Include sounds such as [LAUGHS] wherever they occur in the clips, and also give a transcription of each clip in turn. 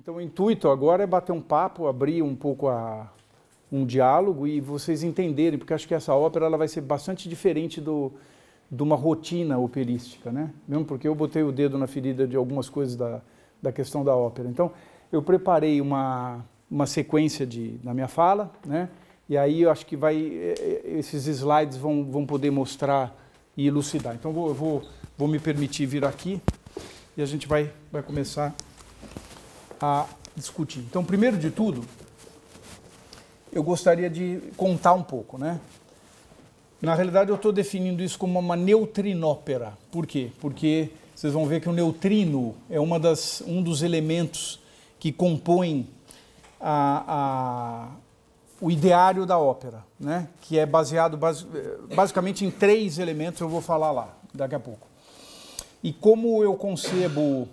Então o intuito agora é bater um papo, abrir um pouco a, um diálogo e vocês entenderem, porque acho que essa ópera ela vai ser bastante diferente do, de uma rotina operística, né? Mesmo porque eu botei o dedo na ferida de algumas coisas da, da questão da ópera. Então eu preparei uma, uma sequência de, na minha fala, né? E aí eu acho que vai, eh, eh, esses slides vão, vão poder mostrar e elucidar. Então vou, eu vou, vou me permitir vir aqui e a gente vai, vai começar a discutir. Então, primeiro de tudo, eu gostaria de contar um pouco, né? Na realidade, eu estou definindo isso como uma neutrinópera. Por quê? Porque vocês vão ver que o neutrino é uma das, um dos elementos que compõem a, a, o ideário da ópera, né? que é baseado base, basicamente em três elementos, eu vou falar lá daqui a pouco. E como eu concebo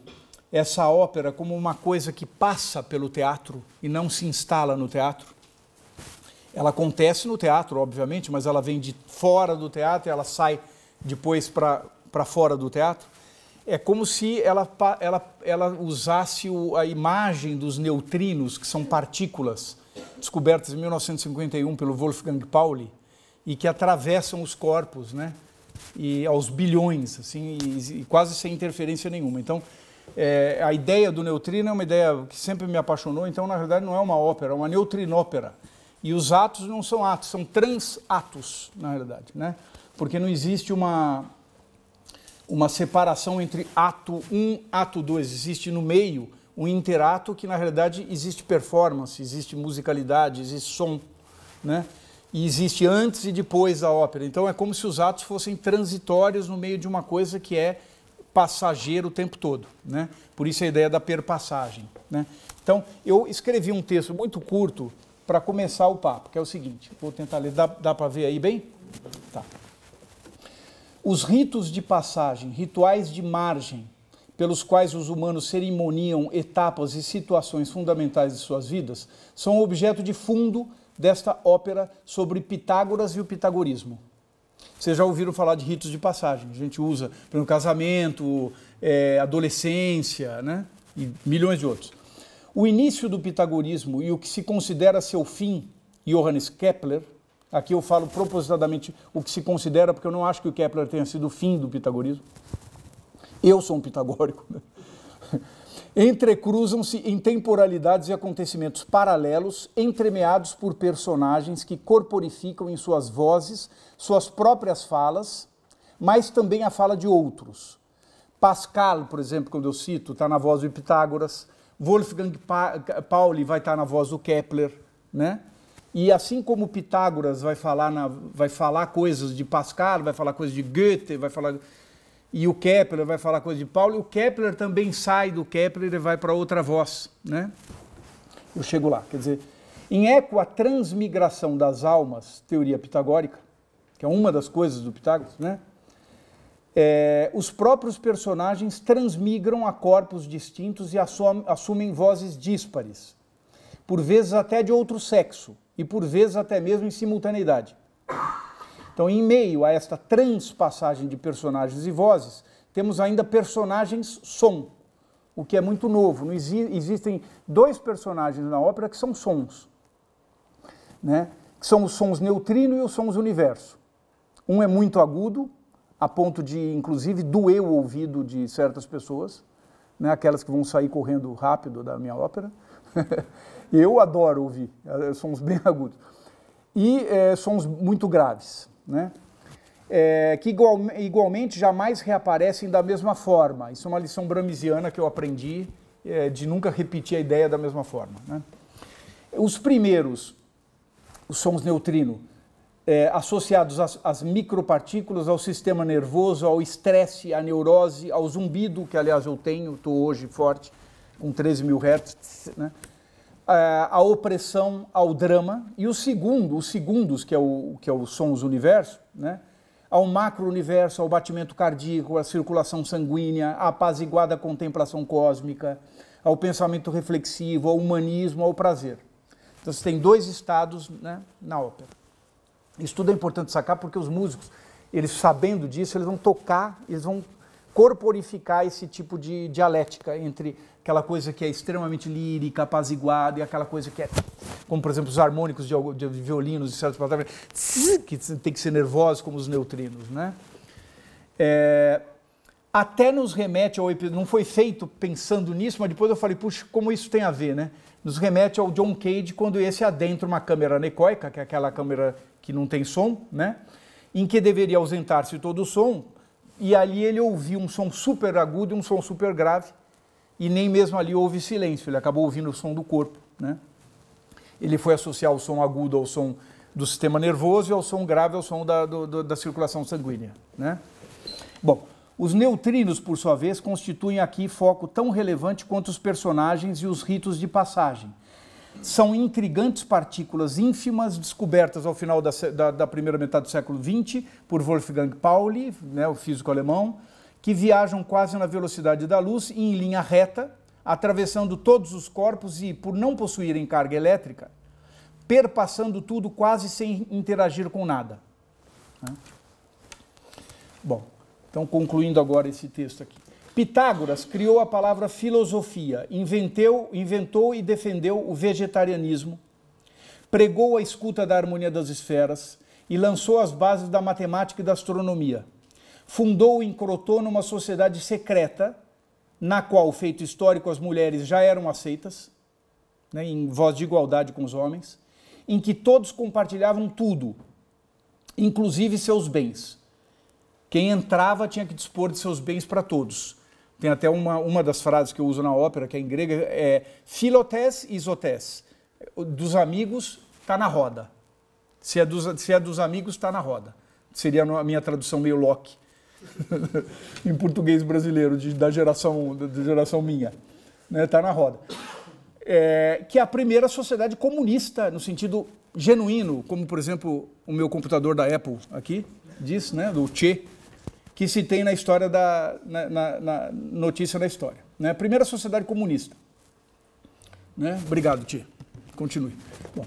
essa ópera como uma coisa que passa pelo teatro e não se instala no teatro. Ela acontece no teatro, obviamente, mas ela vem de fora do teatro, ela sai depois para fora do teatro. É como se ela, ela, ela usasse a imagem dos neutrinos, que são partículas descobertas em 1951 pelo Wolfgang Pauli e que atravessam os corpos, né? E aos bilhões, assim, e, e quase sem interferência nenhuma. Então, é, a ideia do neutrino é uma ideia que sempre me apaixonou, então, na verdade, não é uma ópera, é uma neutrinópera. E os atos não são atos, são transatos, na verdade, né? Porque não existe uma, uma separação entre ato 1, ato 2, existe no meio um interato que, na verdade, existe performance, existe musicalidade, existe som, né? E existe antes e depois da ópera. Então é como se os atos fossem transitórios no meio de uma coisa que é passageiro o tempo todo, né? Por isso a ideia da perpassagem, né? Então, eu escrevi um texto muito curto para começar o papo, que é o seguinte, vou tentar ler, dá, dá para ver aí bem? Tá. Os ritos de passagem, rituais de margem, pelos quais os humanos cerimoniam etapas e situações fundamentais de suas vidas, são objeto de fundo desta ópera sobre Pitágoras e o pitagorismo. Vocês já ouviram falar de ritos de passagem. A gente usa, para exemplo, casamento, é, adolescência, né? E milhões de outros. O início do pitagorismo e o que se considera seu fim, Johannes Kepler, aqui eu falo propositadamente o que se considera, porque eu não acho que o Kepler tenha sido o fim do pitagorismo. Eu sou um pitagórico, né? Entrecruzam-se em temporalidades e acontecimentos paralelos, entremeados por personagens que corporificam em suas vozes suas próprias falas, mas também a fala de outros. Pascal, por exemplo, quando eu cito, está na voz do Pitágoras, Wolfgang Pauli vai estar tá na voz do Kepler, né? E assim como Pitágoras vai falar, na, vai falar coisas de Pascal, vai falar coisas de Goethe, vai falar e o Kepler vai falar coisa de Paulo, e o Kepler também sai do Kepler e vai para outra voz. Né? Eu chego lá, quer dizer, em eco à transmigração das almas, teoria pitagórica, que é uma das coisas do Pitágoras, né? É, os próprios personagens transmigram a corpos distintos e assumem, assumem vozes díspares, por vezes até de outro sexo, e por vezes até mesmo em simultaneidade. Então, em meio a esta transpassagem de personagens e vozes, temos ainda personagens som, o que é muito novo. Não exi existem dois personagens na ópera que são sons, né? que são os sons neutrino e os sons universo. Um é muito agudo, a ponto de, inclusive, doer o ouvido de certas pessoas, né? aquelas que vão sair correndo rápido da minha ópera. [LAUGHS] Eu adoro ouvir eh, sons bem [LAUGHS] agudos. E é, sons muito graves né? É, que igual, igualmente jamais reaparecem da mesma forma. Isso é uma lição bramisiana que eu aprendi, é, de nunca repetir a ideia da mesma forma. Né? Os primeiros os sons neutrino é, associados às, às, micropartículas, ao sistema nervoso, ao estresse, à neurose, ao zumbido, que aliás eu tenho, estou hoje forte, com 13 mil hertz, né? Eh, a opressão ao drama, e o segundo, os segundos, que é o que é o sons universo, né? ao macro-universo, ao batimento cardíaco, à circulação sanguínea, à apaziguada contemplação cósmica, ao pensamento reflexivo, ao humanismo, ao prazer. Então você tem dois estados né, na ópera. Isso tudo é importante sacar porque os músicos, eles sabendo disso, eles vão tocar, eles vão corporificar esse tipo de dialética entre aquela coisa que é extremamente lírica, apaziguada, e aquela coisa que é, como por exemplo os harmônicos de, de violinos, de certas que tem que ser nervosos como os neutrinos, né? É, até nos remete ao não foi feito pensando nisso, mas depois eu falei, puxa, como isso tem a ver, né? Nos remete ao John Cage quando esse adentra uma câmera necoica, que é aquela câmera que não tem som, né? Em que deveria ausentar-se todo o som, e ali ele ouviu um som super agudo e um som super grave, e nem mesmo ali houve silêncio, ele acabou ouvindo o som do corpo. Né? Ele foi associar o som agudo ao som do sistema nervoso e ao som grave ao som da, do, da circulação sanguínea. Né? Bom, os neutrinos, por sua vez, constituem aqui foco tão relevante quanto os personagens e os ritos de passagem são intrigantes partículas ínfimas descobertas ao final da, da, da primeira metade do século XX por Wolfgang Pauli, né, o físico alemão, que viajam quase na velocidade da luz e em linha reta, atravessando todos os corpos e, por não possuírem carga elétrica, perpassando tudo quase sem interagir com nada. Né? Bom, então concluindo agora esse texto aqui. Pitágoras criou a palavra filosofia, inventeu, inventou e defendeu o vegetarianismo, pregou a escuta da harmonia das esferas e lançou as bases da matemática e da astronomia. Fundou em Crotona uma sociedade secreta, na qual, feito histórico, as mulheres já eram aceitas, né, em voz de igualdade com os homens, em que todos compartilhavam tudo, inclusive seus bens. Quem entrava tinha que dispor de seus bens para todos. Tem até uma, uma das frases que eu uso na ópera, que é em grega, é filotes isotes. Dos amigos, está na roda. Se é dos, se é dos amigos, está na roda. Seria a minha tradução meio Locke, [LAUGHS] em português brasileiro, de, da, geração, da geração minha. Está né? Tá na roda. É, que é a primeira sociedade comunista, no sentido genuíno, como, por exemplo, o meu computador da Apple aqui diz, né, do Che, que se tem na história da na, na, na notícia da história. Né? Primeira sociedade comunista. Né? Obrigado, Tia. Continue. Bom,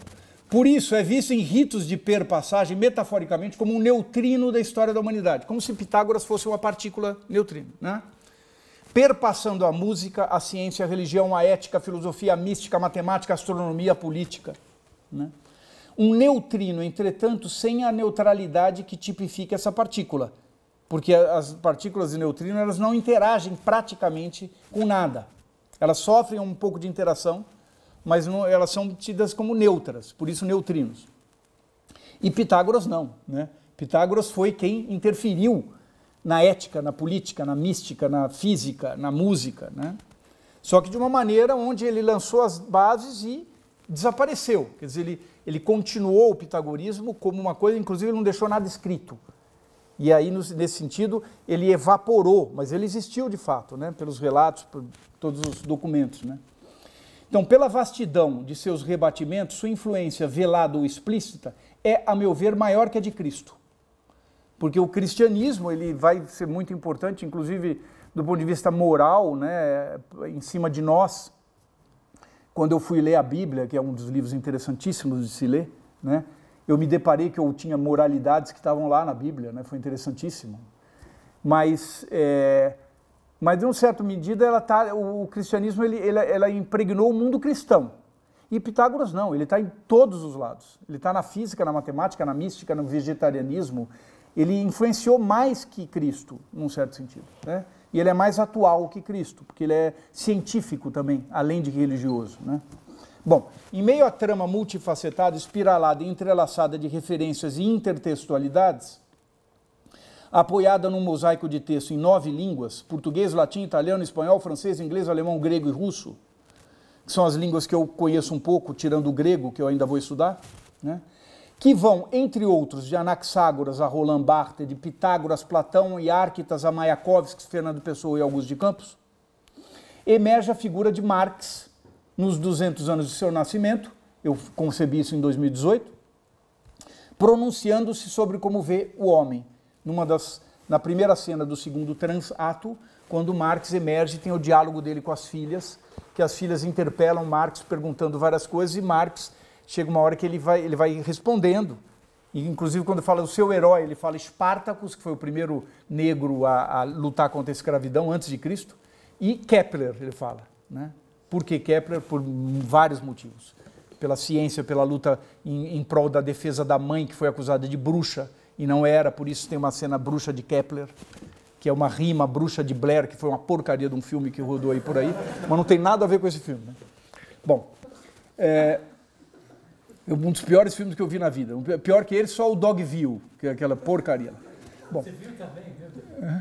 por isso é visto em ritos de perpassagem, metaforicamente, como um neutrino da história da humanidade, como se Pitágoras fosse uma partícula neutrino. Né? Perpassando a música, a ciência, a religião, a ética, a filosofia, a mística, a matemática, a astronomia, a política. Né? Um neutrino, entretanto, sem a neutralidade que tipifica essa partícula porque as partículas de neutrino elas não interagem praticamente com nada. Elas sofrem um pouco de interação, mas não, elas são tidas como neutras, por isso neutrinos. E Pitágoras não. Né? Pitágoras foi quem interferiu na ética, na política, na mística, na física, na música. Né? Só que de uma maneira onde ele lançou as bases e desapareceu. Quer dizer, ele, ele continuou o pitagorismo como uma coisa, inclusive ele não deixou nada escrito. E aí, nesse sentido, ele evaporou, mas ele existiu de fato, né? pelos relatos, por todos os documentos. Né? Então, pela vastidão de seus rebatimentos, sua influência velada ou explícita é, a meu ver, maior que a de Cristo. Porque o cristianismo ele vai ser muito importante, inclusive do ponto de vista moral, né, em cima de nós. Quando eu fui ler a Bíblia, que é um dos livros interessantíssimos de se ler, né, eu me deparei que eu tinha moralidades que estavam lá na Bíblia, né? foi interessantíssimo. Mas, é, mas de uma certa medida, ela tá, o, o cristianismo ele, ele, ela impregnou o mundo cristão. E Pitágoras não, ele está em todos os lados. Ele está na física, na matemática, na mística, no vegetarianismo. Ele influenciou mais que Cristo, num certo sentido. Né? E ele é mais atual que Cristo, porque ele é científico também, além de religioso. Né? Bom, em meio à trama multifacetada, espiralada e entrelaçada de referências e intertextualidades, apoiada num mosaico de texto em nove línguas português, latim, italiano, espanhol, francês, inglês, alemão, grego e russo que são as línguas que eu conheço um pouco, tirando o grego, que eu ainda vou estudar, né? que vão, entre outros, de Anaxágoras a Roland Barthes, de Pitágoras, Platão e Arquitas a Mayakovsky, Fernando Pessoa e Augusto de Campos, emerge a figura de Marx, nos 200 anos de seu nascimento, eu concebi isso em 2018, pronunciando-se sobre como vê o homem, numa das na primeira cena do segundo transato, quando Marx emerge, tem o diálogo dele com as filhas, que as filhas interpelam Marx perguntando várias coisas e Marx chega uma hora que ele vai, ele vai respondendo. inclusive, quando fala o seu herói, ele fala Espartacus, que foi o primeiro negro a, a lutar contra a escravidão antes de Cristo, e Kepler, ele fala. Né? Por que Kepler? Por vários motivos. Pela ciência, pela luta em, em prol da defesa da mãe, que foi acusada de bruxa e não era, por isso tem uma cena bruxa de Kepler que é uma rima bruxa de Blair, que foi uma porcaria de um filme que rodou aí por aí, mas não tem nada a ver com esse filme. Né? Bom, é, é um dos piores filmes que eu vi na vida. Pior que ele, só o Dogville, que é aquela porcaria. Bom, Você viu também, viu?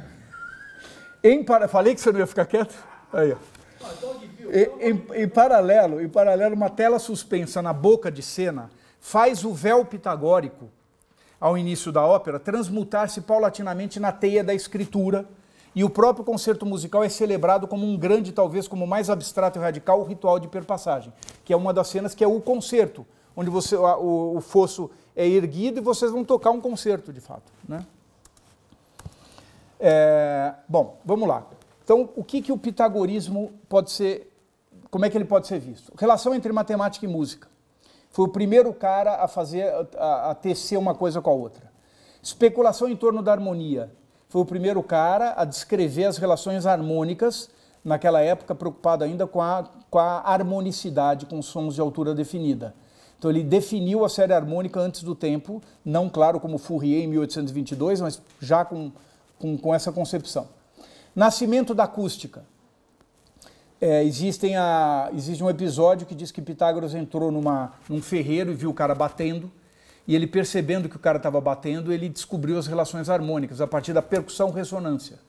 Em para... Falei que você não ia ficar quieto? Aí, ó. Em, em, paralelo, em paralelo, uma tela suspensa na boca de cena faz o véu pitagórico, ao início da ópera, transmutar-se paulatinamente na teia da escritura, e o próprio concerto musical é celebrado como um grande, talvez como mais abstrato e radical, ritual de perpassagem, que é uma das cenas que é o concerto, onde você, o, o fosso é erguido e vocês vão tocar um concerto, de fato. Né? É, bom, vamos lá. Então, o que, que o pitagorismo pode ser, como é que ele pode ser visto? Relação entre matemática e música. Foi o primeiro cara a fazer, a, a tecer uma coisa com a outra. Especulação em torno da harmonia. Foi o primeiro cara a descrever as relações harmônicas, naquela época preocupado ainda com a, com a harmonicidade, com sons de altura definida. Então ele definiu a série harmônica antes do tempo, não claro como Fourier em 1822, mas já com, com, com essa concepção. Nascimento da acústica. É, existem a, existe um episódio que diz que Pitágoras entrou numa, num ferreiro e viu o cara batendo, e ele percebendo que o cara estava batendo, ele descobriu as relações harmônicas a partir da percussão-ressonância,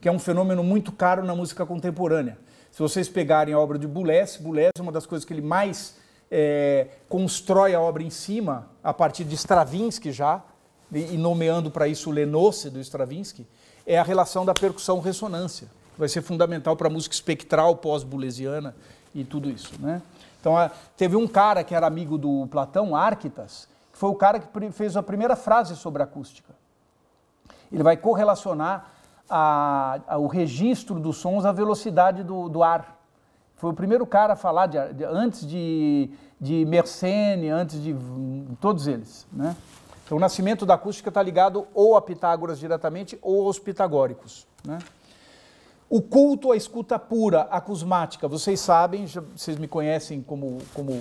que é um fenômeno muito caro na música contemporânea. Se vocês pegarem a obra de Boulez, Boulez é uma das coisas que ele mais é, constrói a obra em cima, a partir de Stravinsky já, e nomeando para isso o Lenosse do Stravinsky, é a relação da percussão-ressonância. que Vai ser fundamental para a música espectral pós-bulesiana e tudo isso. Né? Então, teve um cara que era amigo do Platão, Arquitas, que foi o cara que fez a primeira frase sobre acústica. Ele vai correlacionar a, a, o registro dos sons à velocidade do, do ar. Foi o primeiro cara a falar de, de, antes de, de Mersenne, antes de todos eles. Né? Então, o nascimento da acústica está ligado ou a Pitágoras diretamente ou aos pitagóricos. Né? O culto à escuta pura, acusmática, vocês sabem, já, vocês me conhecem como, como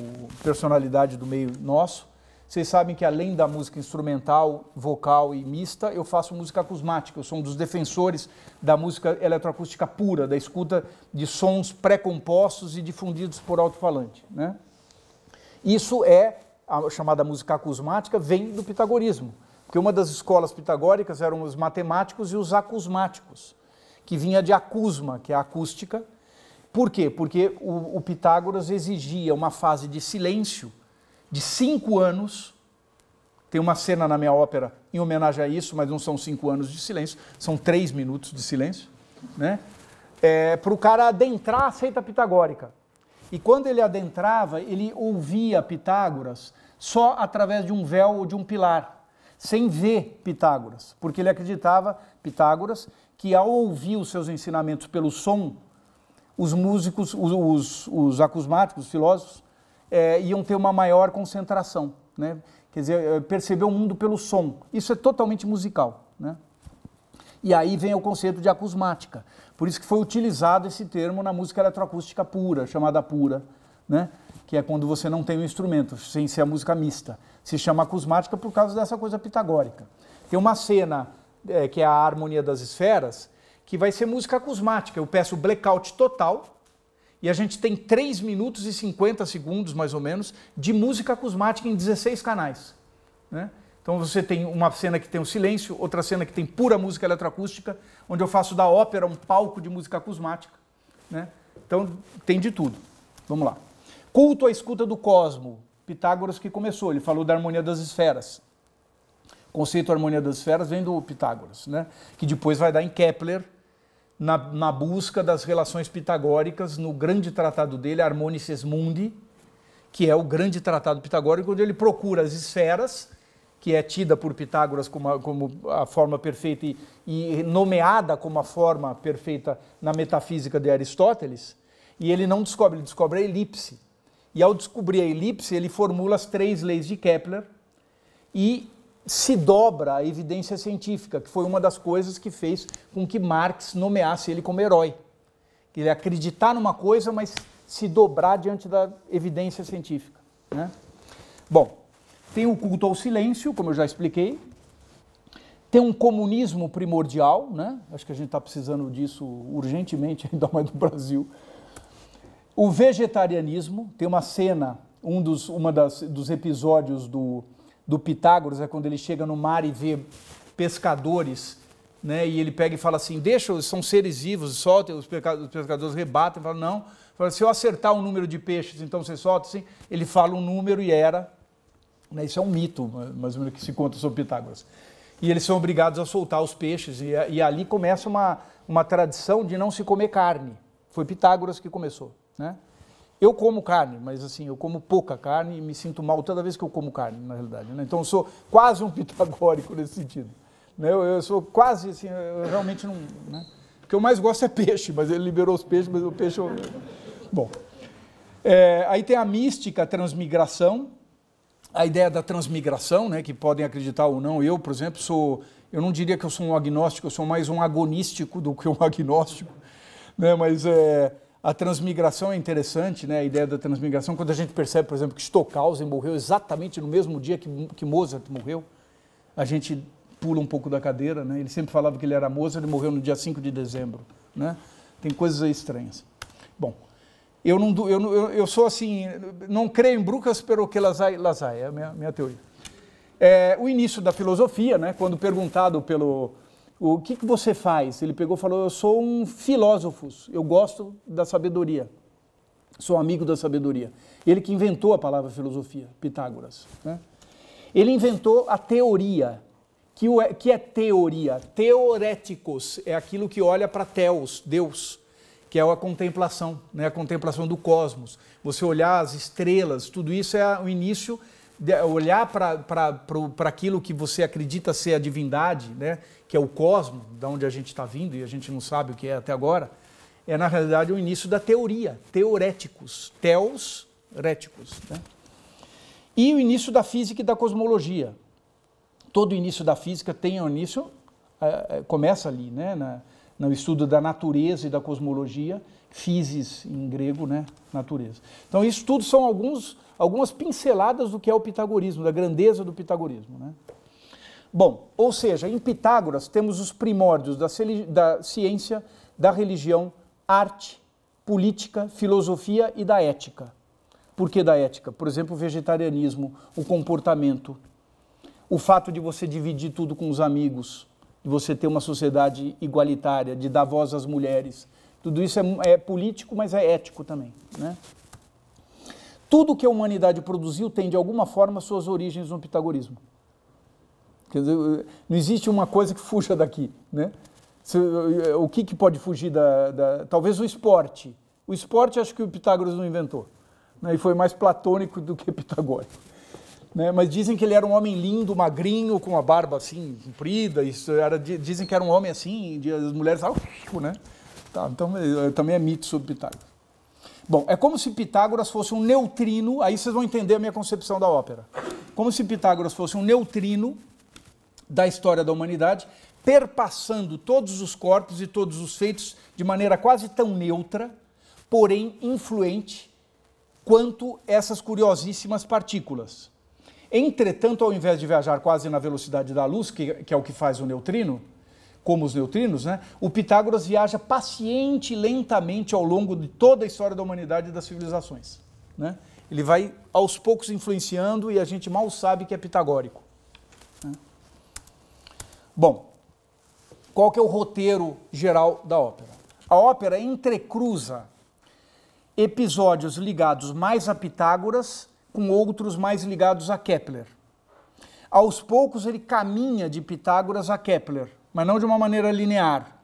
personalidade do meio nosso, vocês sabem que além da música instrumental, vocal e mista, eu faço música acusmática. Eu sou um dos defensores da música eletroacústica pura, da escuta de sons pré-compostos e difundidos por alto-falante. Né? Isso é a chamada música acusmática vem do pitagorismo, porque uma das escolas pitagóricas eram os matemáticos e os acusmáticos, que vinha de acusma, que é a acústica. Por quê? Porque o, o Pitágoras exigia uma fase de silêncio de cinco anos. Tem uma cena na minha ópera em homenagem a isso, mas não são cinco anos de silêncio, são três minutos de silêncio, né? É, para o cara adentrar a seita pitagórica. E quando ele adentrava, ele ouvia Pitágoras só através de um véu ou de um pilar, sem ver Pitágoras, porque ele acreditava, Pitágoras, que ao ouvir os seus ensinamentos pelo som, os músicos, os, os, os acusmáticos, os filósofos, é, iam ter uma maior concentração, né? quer dizer, é, perceber o mundo pelo som. Isso é totalmente musical. Né? E aí vem o conceito de acusmática. Por isso que foi utilizado esse termo na música eletroacústica pura, chamada pura, né? que é quando você não tem um instrumento, sem ser a música mista. Se chama acusmática por causa dessa coisa pitagórica. Tem uma cena, é, que é a harmonia das esferas, que vai ser música acusmática. Eu peço blackout total e a gente tem 3 minutos e 50 segundos, mais ou menos, de música acusmática em 16 canais. Né? Então você tem uma cena que tem o silêncio, outra cena que tem pura música eletroacústica, onde eu faço da ópera um palco de música acusmática. Né? Então tem de tudo. Vamos lá. Culto à escuta do cosmo. Pitágoras que começou, ele falou da harmonia das esferas. O conceito da harmonia das esferas vem do Pitágoras, né? que depois vai dar em Kepler, na, na busca das relações pitagóricas, no grande tratado dele, Harmonices Mundi, que é o grande tratado pitagórico, onde ele procura as esferas, que é tida por Pitágoras como a, como a forma perfeita e, e nomeada como a forma perfeita na metafísica de Aristóteles, e ele não descobre, ele descobre a elipse e ao descobrir a elipse, ele formula as três leis de Kepler e se dobra a evidência científica, que foi uma das coisas que fez com que Marx nomeasse ele como herói. Ele acreditar numa coisa, mas se dobrar diante da evidência científica. Né? Bom, tem o culto ao silêncio, como eu já expliquei. Tem um comunismo primordial, né? acho que a gente está precisando disso urgentemente, [LAUGHS] ainda mais no Brasil. O vegetarianismo tem uma cena, um dos, uma das, dos episódios do, do Pitágoras é quando ele chega no mar e vê pescadores, né? E ele pega e fala assim: deixa, são seres vivos, solta. Os pescadores rebatem, falam não. Fala, se eu acertar um número de peixes, então você solta. Assim, ele fala um número e era. Né? Isso é um mito, mais ou menos que se conta sobre Pitágoras. E eles são obrigados a soltar os peixes e, e ali começa uma uma tradição de não se comer carne. Foi Pitágoras que começou. Né? Eu como carne, mas assim, eu como pouca carne e me sinto mal toda vez que eu como carne, na realidade. Né? Então eu sou quase um pitagórico [LAUGHS] nesse sentido. Né? Eu, eu, sou quase assim, eu realmente não. Né? O que eu mais gosto é peixe, mas ele liberou os peixes, mas o peixe. Eu... Bom. É, aí tem a mística a transmigração, a ideia da transmigração, né, que podem acreditar ou não. Eu, por exemplo, sou. Eu não diria que eu sou um agnóstico, eu sou mais um agonístico do que um [LAUGHS] agnóstico. Né? Mas é, a transmigração é interessante, né? a ideia da transmigração, quando a gente percebe, por exemplo, que Stockhausen morreu exatamente no mesmo dia que, que Mozart morreu, a gente pula um pouco da cadeira. Né? Ele sempre falava que ele era Mozart, ele morreu no dia 5 de dezembro. Né? Tem coisas estranhas. Bom, eu não eu, eu, eu sou assim, não creio em brucas, pero que lasai, lasai é a minha, minha teoria. É, o início da filosofia, né? quando perguntado pelo o que, que você faz? Ele pegou e falou: Eu sou um filósofo, eu gosto da sabedoria, sou amigo da sabedoria. Ele que inventou a palavra filosofia, Pitágoras. Né? Ele inventou a teoria. Que, o, é, que é teoria? Teoréticos é aquilo que olha para Teos, Deus, que é a contemplação, né? a contemplação do cosmos. Você olhar as estrelas, tudo isso é o início de olhar para aquilo que você acredita ser a divindade, né? que é o cosmos, da onde a gente está vindo e a gente não sabe o que é até agora, é na realidade o início da teoria, teoréticos, teos, réticos. Né? E o início da física e da cosmologia. Todo o início da física tem o início, é, é, começa ali, né? Na, no estudo da natureza e da cosmologia, physis em grego, né? Natureza. Então isso tudo são alguns, algumas pinceladas do que é o pitagorismo, da grandeza do pitagorismo, né? Bom, ou seja, em Pitágoras temos os primórdios da, da ciência, da religião, arte, política, filosofia e da ética. Por que da ética? Por exemplo, o vegetarianismo, o comportamento, o fato de você dividir tudo com os amigos, de você ter uma sociedade igualitária, de dar voz às mulheres. Tudo isso é, é político, mas é ético também. Né? Tudo que a humanidade produziu tem, de alguma forma, suas origens no pitagorismo. Dizer, não existe uma coisa que fuja daqui, né? Eh, o que, que pode fugir da, da, Talvez o esporte. O esporte acho que o Pitágoras não inventou. Né? E foi mais platônico do que [LAUGHS] pitagórico. Né? Mas dizem que ele era um homem lindo, magrinho, com a barba assim, comprida. Isso era, dizem que era um homem assim, as mulheres né? Tá, então eh, também é mito sobre Pitágoras. Bom, é como se Pitágoras fosse um neutrino, aí vocês vão entender a minha concepção da ópera. Como se Pitágoras fosse um neutrino da história da humanidade, perpassando todos os corpos e todos os feitos de maneira quase tão neutra, porém influente, quanto essas curiosíssimas partículas. Entretanto, ao invés de viajar quase na velocidade da luz, que, que é o que faz o neutrino, como os neutrinos, né? o Pitágoras viaja paciente e lentamente ao longo de toda a história da humanidade e das civilizações. Né? Ele vai aos poucos influenciando e a gente mal sabe que é pitagórico. Bom, qual que é o roteiro geral da ópera? A ópera entrecruza episódios ligados mais a Pitágoras com outros mais ligados a Kepler. Aos poucos ele caminha de Pitágoras a Kepler, mas não de uma maneira linear.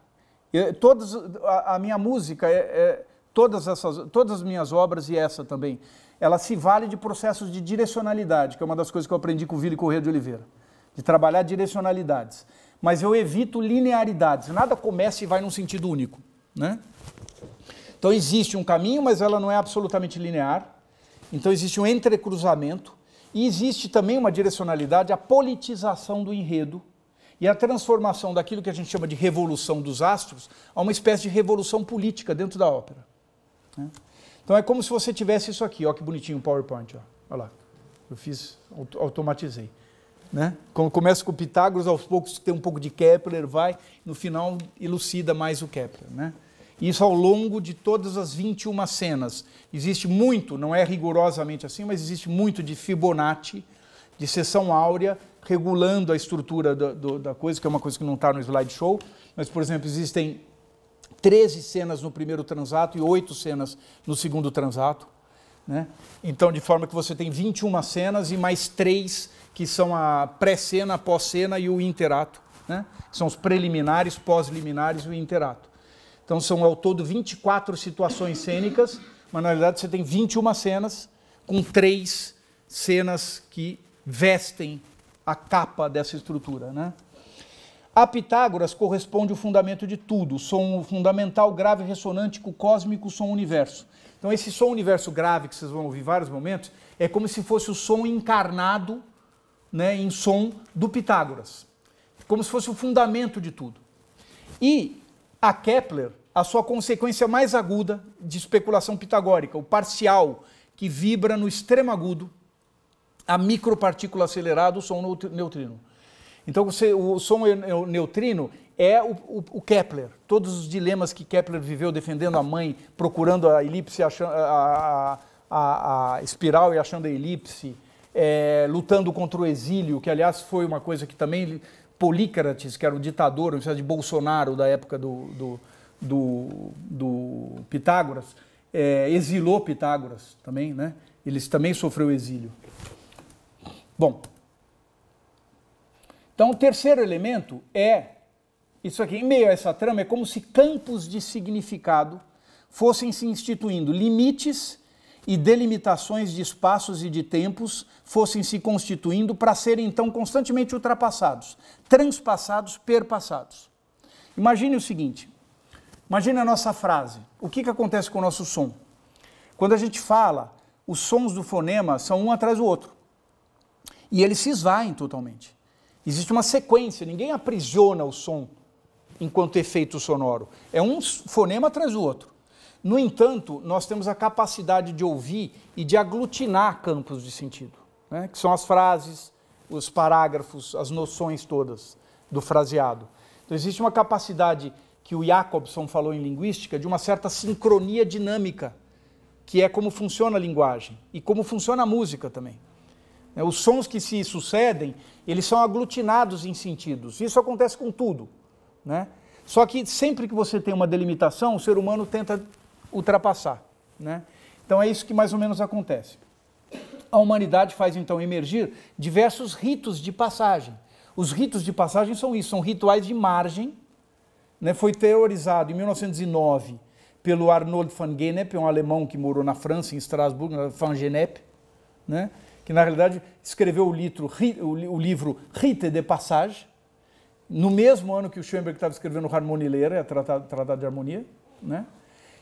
Eu, todas, a, a, minha música, é, é, todas, essas, todas as minhas obras e essa também, ela se vale de processos de direcionalidade, que é uma das coisas que eu aprendi com o Vili Corrêa de Oliveira de trabalhar direcionalidades. Mas eu evito linearidades, nada começa e vai num sentido único. Né? Então existe um caminho, mas ela não é absolutamente linear. Então existe um entrecruzamento e existe também uma direcionalidade, a politização do enredo e a transformação daquilo que a gente chama de revolução dos astros a uma espécie de revolução política dentro da ópera. Né? Então é como se você tivesse isso aqui, ó que bonitinho o PowerPoint, ó. Olha lá. Eu fiz, automatizei. Né? começa com Pitágoras, aos poucos tem um pouco de Kepler, vai, no final elucida mais o Kepler. Né? Isso ao longo de todas as 21 cenas. Existe muito, não é rigorosamente assim, mas existe muito de Fibonacci, de seção áurea, regulando a estrutura do, do, da coisa, que é uma coisa que não está no slideshow. Mas, por exemplo, existem 13 cenas no primeiro transato e 8 cenas no segundo transato. Né? Então, de forma que você tem 21 cenas e mais 3 que são a pré-cena, pós-cena e o interato, né? são os preliminares, pós-liminares e o interato. Então são ao todo 24 situações cênicas, mas na realidade você tem 21 cenas com três cenas que vestem a capa dessa estrutura, né? A Pitágoras corresponde o fundamento de tudo, som fundamental, grave, o cósmico, som universo. Então esse som universo grave que vocês vão ouvir em vários momentos é como se fosse o som encarnado né, em som do Pitágoras, como se fosse o fundamento de tudo. E a Kepler, a sua consequência mais aguda de especulação pitagórica, o parcial que vibra no extremo agudo, a micropartícula acelerada, o som neutrino. Então você, o som neutrino é o, o, o, Kepler. Todos os dilemas que Kepler viveu defendendo a mãe, procurando a elipse, achando, a, a, a, a espiral e achando a elipse, é, lutando contra o exílio, que aliás foi uma coisa que também Polícrates, que era o ditador, o espécie de Bolsonaro da época do, do, do, do Pitágoras, é, exilou Pitágoras também, né? Eles também sofreu exílio. Bom, então o terceiro elemento é isso aqui. Em meio a essa trama, é como se campos de significado fossem se instituindo limites e delimitações de espaços e de tempos fossem se constituindo para serem então constantemente ultrapassados, transpassados, perpassados. Imagine o seguinte: imagine a nossa frase. O que, que acontece com o nosso som? Quando a gente fala, os sons do fonema são um atrás do outro e eles se esvaem totalmente. Existe uma sequência, ninguém aprisiona o som enquanto efeito sonoro. É um fonema atrás do outro. No entanto, nós temos a capacidade de ouvir e de aglutinar campos de sentido, né? que são as frases, os parágrafos, as noções todas do fraseado. Então, existe uma capacidade que o Jacobson falou em linguística de uma certa sincronia dinâmica, que é como funciona a linguagem e como funciona a música também. Né, os sons que se sucedem, eles são aglutinados em sentidos. Isso acontece com tudo. Né? Só que sempre que você tem uma delimitação, o ser humano tenta ultrapassar. Né? Então é isso que mais ou menos acontece. A humanidade faz então emergir diversos ritos de passagem. Os ritos de passagem são isso, são rituais de margem. Né? Foi teorizado em 1909 pelo Arnold van Gennep, um alemão que morou na França, em Estrasburgo, van Gennep, né? que na realidade escreveu o livro, o livro Rite de Passage, no mesmo ano que o Schoenberg estava escrevendo Harmonileira, a Tratado, Tratado de Harmonia, né?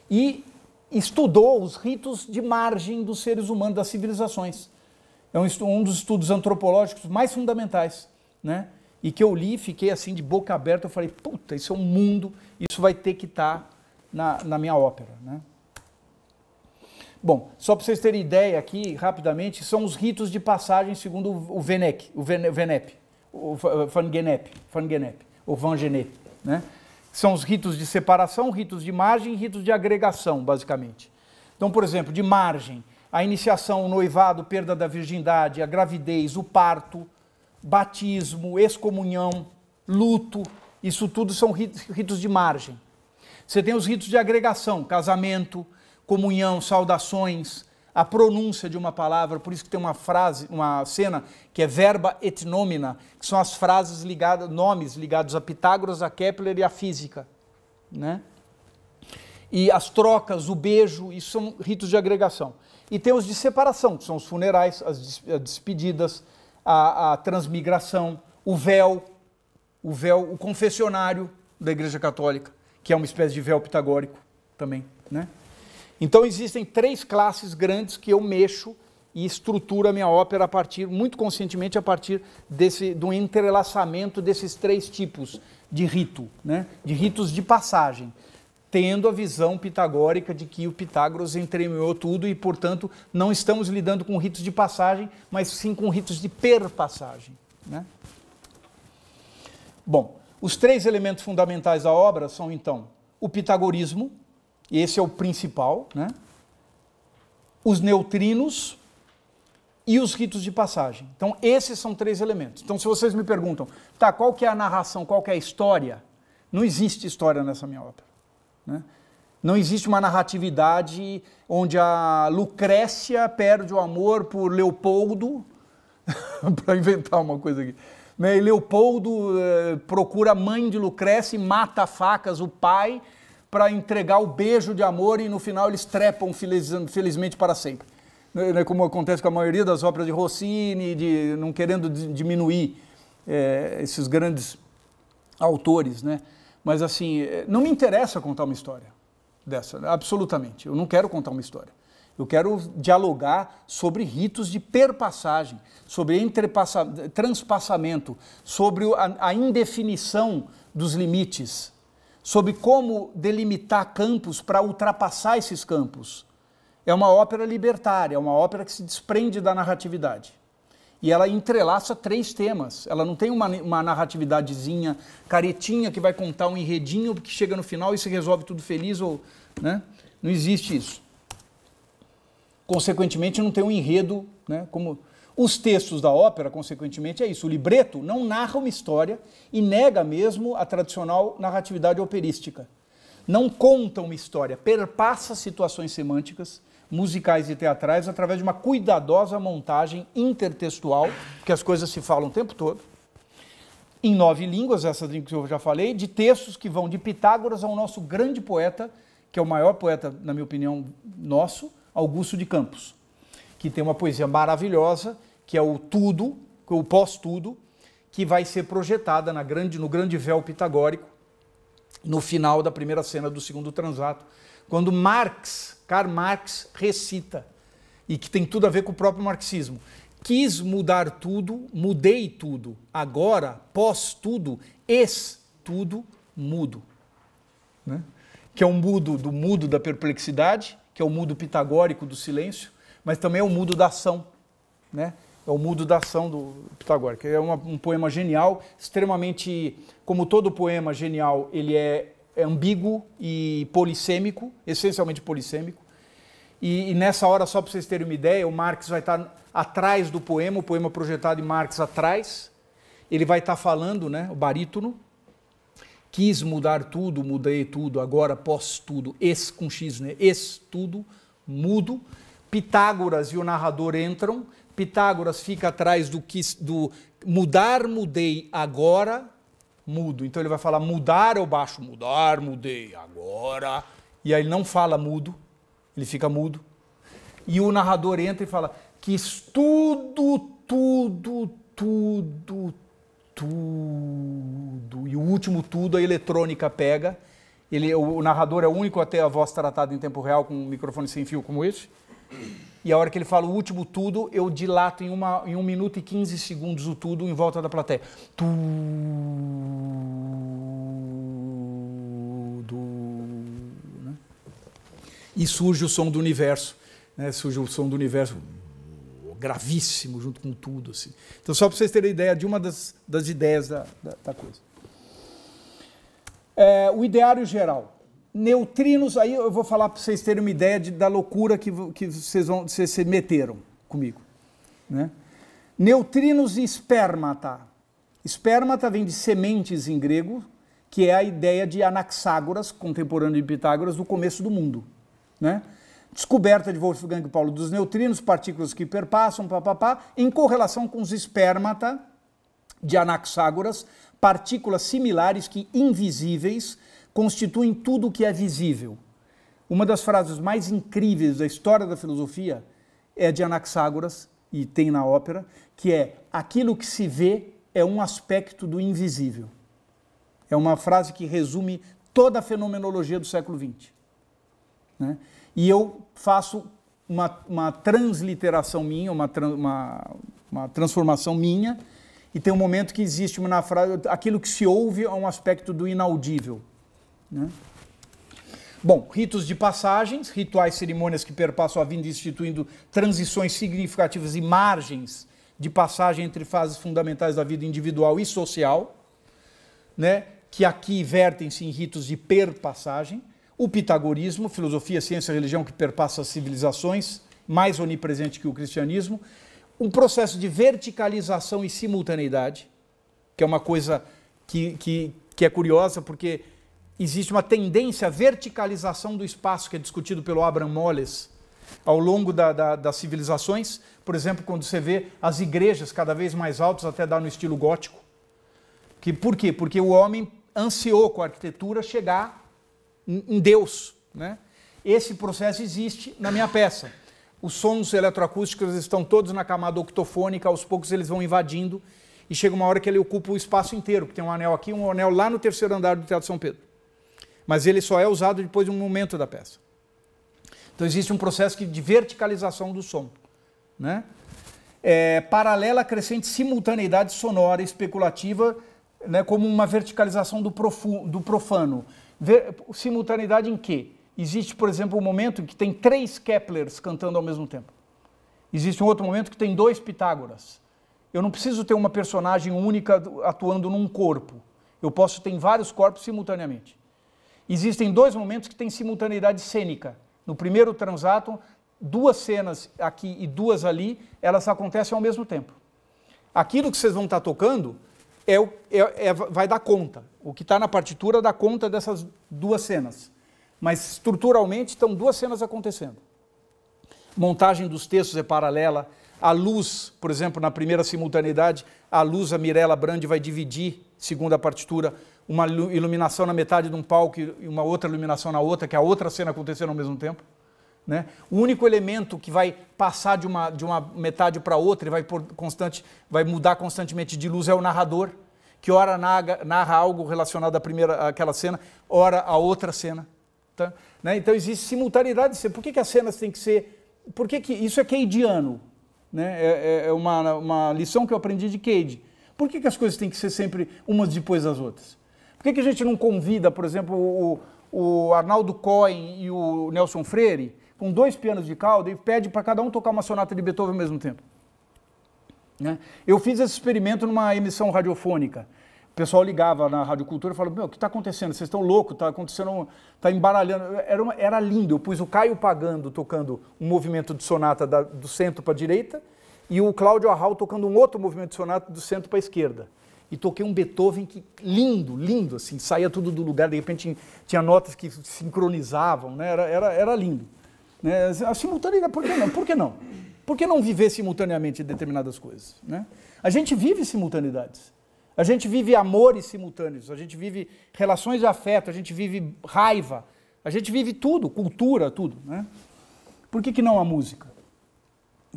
e estudou os ritos de margem dos seres humanos, das civilizações. É um, um dos estudos antropológicos mais fundamentais, né? E que eu li, e fiquei assim de boca aberta, eu falei, puta, isso é um mundo, isso vai ter que estar tá na, na minha ópera, né? Bom, só para vocês terem ideia aqui, rapidamente, são os ritos de passagem segundo o Venek, o Venep, o Van Van Genep, o Van Genep, né? São os ritos de separação, ritos de margem e ritos de agregação, basicamente. Então, por exemplo, de margem, a iniciação, o noivado, perda da virgindade, a gravidez, o parto, batismo, excomunhão, luto, isso tudo são ritos de margem. Você tem os ritos de agregação, casamento, comunhão, saudações, a pronúncia de uma palavra, por isso que tem uma frase, uma cena que é verba et nomina, que são as frases ligadas, nomes ligados a Pitágoras, a Kepler e a física, né? E as trocas, o beijo, isso são ritos de agregação. E tem os de separação, que são os funerais, as eh, despedidas, a, a transmigração, o véu, o véu, o confessionário da Igreja Católica, que é uma espécie de véu pitagórico também, né? Então existem três classes grandes que eu mexo e estruturo a minha ópera a partir, muito conscientemente, a partir desse, do entrelaçamento desses três tipos de rito, né? de ritos de passagem, tendo a visão pitagórica de que o Pitágoras entremeou tudo e, portanto, não estamos lidando com ritos de passagem, mas sim com ritos de perpassagem. Né? Bom, os três elementos fundamentais da obra são, então, o pitagorismo, e esse é o principal, né? os neutrinos e os ritos de passagem. Então, esses são três elementos. Então, se vocês me perguntam, tá, qual que é a narração, qual que é a história? Não existe história nessa minha ópera. Né? Não existe uma narratividade onde a Lucrécia perde o amor por Leopoldo, [LAUGHS] para inventar uma coisa aqui. Né? Leopoldo eh, procura a mãe de Lucrécia e mata a facas o pai para entregar o beijo de amor e no final eles trepam feliz, felizmente para sempre. Né, né, como acontece com a maioria das obras de Rossini, de não querendo diminuir é, esses grandes autores, né? Mas assim, eh, não me interessa contar uma história dessa, né, absolutamente. Eu não quero contar uma história. Eu quero dialogar sobre ritos de perpassagem, sobre transpassamento, sobre a, a indefinição dos limites sobre como delimitar campos para ultrapassar esses campos. É uma ópera libertária, é uma ópera que se desprende da narratividade. E ela entrelaça três temas. Ela não tem uma, uma narratividadezinha caretinha que vai contar um enredinho que chega no final e se resolve tudo feliz ou, né? Não existe isso. Consequentemente, não tem um enredo, né? Como os textos da ópera, consequentemente, é isso. O libreto não narra uma história e nega mesmo a tradicional narratividade operística. Não conta uma história, perpassa situações semânticas, musicais e teatrais através de uma cuidadosa montagem intertextual, que as coisas se falam o tempo todo, em nove línguas, essas línguas que eu já falei, de textos que vão de Pitágoras ao nosso grande poeta, que é o maior poeta, na minha opinião, nosso, Augusto de Campos, que tem uma poesia maravilhosa que é o tudo, é o pós-tudo, que vai ser projetada na grande, no grande véu pitagórico, no final da primeira cena do segundo transato, quando Marx, Karl Marx, recita, e que tem tudo a ver com o próprio marxismo. Quis mudar tudo, mudei tudo. Agora, pós tudo, ex tudo, mudo. Né? Que é um mudo do mudo da perplexidade, que é o mudo pitagórico do silêncio, mas também é o mudo da ação. Né? é o mudo da ação do Pitagórico. É uma, um poema genial, extremamente, como todo poema genial, ele é, é ambíguo e polissêmico, essencialmente polissêmico. E, e, nessa hora, só para vocês terem uma ideia, o Marx vai estar tá atrás do poema, o poema projetado em Marx atrás. Ele vai estar tá falando, né, o barítono, quis mudar tudo, mudei tudo, agora posso tudo, ex com X, né, ex tudo, mudo. Pitágoras e o narrador entram, Pitágoras fica atrás do que do mudar, mudei, agora mudo. Então ele vai falar mudar ou baixo, mudar, mudei, agora. E aí ele não fala mudo, ele fica mudo. E o narrador entra e fala: quis tudo, tudo, tudo, tudo. E o último tudo a eletrônica pega. Ele, é o narrador é o único a ter a voz tratada em tempo real com um microfone sem fio como esse e a hora que ele fala o último tudo, eu dilato em, uma, em 1 um minuto e 15 segundos o tudo em volta da plateia. Tudo. Né? E surge o som do universo. Né? Surge o som do universo gravíssimo junto com tudo. Assim. Então, só para vocês terem ideia de uma das, das ideias da, da, da coisa. É, o ideário geral neutrinos, aí eu vou falar para vocês terem uma ideia de, da loucura que, que vocês, vão, vocês se meteram comigo. Né? Neutrinos e espermata. Espermata vem de sementes em grego, que é a ideia de Anaxágoras, contemporâneo de Pitágoras, do começo do mundo. Né? Descoberta de Wolfgang Paulo dos neutrinos, partículas que perpassam, papapá, em correlação com os espermata de Anaxágoras, partículas similares que invisíveis constituem tudo o que é visível. Uma das frases mais incríveis da história da filosofia é de Anaxágoras, e tem na ópera, que é: aquilo que se vê é um aspecto do invisível. É uma frase que resume toda a fenomenologia do século XX. Né? E eu faço uma, uma transliteração minha, uma, uma, uma transformação minha, e tem um momento que existe uma na frase: aquilo que se ouve é um aspecto do inaudível. Né? Bom, ritos de passagens, rituais, cerimônias que perpassam a vinda instituindo transições significativas e margens de passagem entre fases fundamentais da vida individual e social, né? que aqui vertem-se em ritos de perpassagem, o pitagorismo, filosofia, ciência e religião que perpassa as civilizações, mais onipresente que o cristianismo, um processo de verticalização e simultaneidade, que é uma coisa que, que, que é curiosa, porque existe uma tendência à verticalização do espaço, que é discutido pelo Abraham Molles ao longo da, da, das civilizações. Por exemplo, quando você vê as igrejas cada vez mais altas, até dar no estilo gótico. Que, por quê? Porque o homem ansiou com a arquitetura chegar em Deus. Né? Esse processo existe na minha peça. Os sons eletroacústicos estão todos na camada octofônica, aos poucos eles vão invadindo e chega uma hora que ele ocupa o espaço inteiro, que tem um anel aqui, um anel lá no terceiro andar do Teatro São Pedro mas ele só é usado depois de um momento da peça. Então existe um processo de verticalização do som. Né? É, paralela crescente simultaneidade sonora especulativa, né, como uma verticalização do, profu, do profano. Ver, simultaneidade em quê? Existe, por exemplo, um momento que tem três Keplers cantando ao mesmo tempo. Existe um outro momento que tem dois Pitágoras. Eu não preciso ter uma personagem única atuando num corpo. Eu posso ter vários corpos simultaneamente. Existem dois momentos que têm simultaneidade cênica. No primeiro transato, duas cenas aqui e duas ali, elas acontecem ao mesmo tempo. Aquilo que vocês vão estar tocando é, é, é vai dar conta. O que está na partitura dá conta dessas duas cenas. Mas estruturalmente estão duas cenas acontecendo. Montagem dos textos é paralela. A luz, por exemplo, na primeira simultaneidade, a luz, a Mirella Brandi vai dividir, segundo a partitura, uma iluminação na metade de um palco e uma outra iluminação na outra, que é a outra cena acontecendo ao mesmo tempo. Né? O único elemento que vai passar de uma, de uma metade para outra e vai, por constante, vai mudar constantemente de luz é o narrador, que ora narra, narra algo relacionado à primeira àquela cena, ora a outra cena. Tá? Né? Então existe simultaneidade. Por que, que as cenas têm que ser. Por que, que isso é Keidiano? Né? É, é, é uma, uma lição que eu aprendi de Cade. Por que, que as coisas têm que ser sempre umas depois das outras? Por que, que a gente não convida, por exemplo, o, o Arnaldo Cohen e o Nelson Freire, com dois pianos de cauda, e pede para cada um tocar uma sonata de Beethoven ao mesmo tempo? Né? Eu fiz esse experimento numa emissão radiofônica. O pessoal ligava na Rádio Cultura e falava: Meu, o que está acontecendo? Vocês estão loucos, está acontecendo, está embaralhando. Era, uma, era lindo. Eu pus o Caio Pagando tocando um movimento de sonata da, do centro para a direita e o Cláudio Arral tocando um outro movimento de sonata do centro para a esquerda e toquei um Beethoven que lindo, lindo, assim, saía tudo do lugar, de repente tinha notas que sincronizavam, né? era, era, era lindo. Né? Assim, a simultaneidade, por que não? Por que não? Por que não viver simultaneamente determinadas coisas? Né? A gente vive simultaneidades. A gente vive amores simultâneos, a gente vive relações de afeto, a gente vive raiva, a gente vive tudo, cultura, tudo. Né? Por que, que não a música?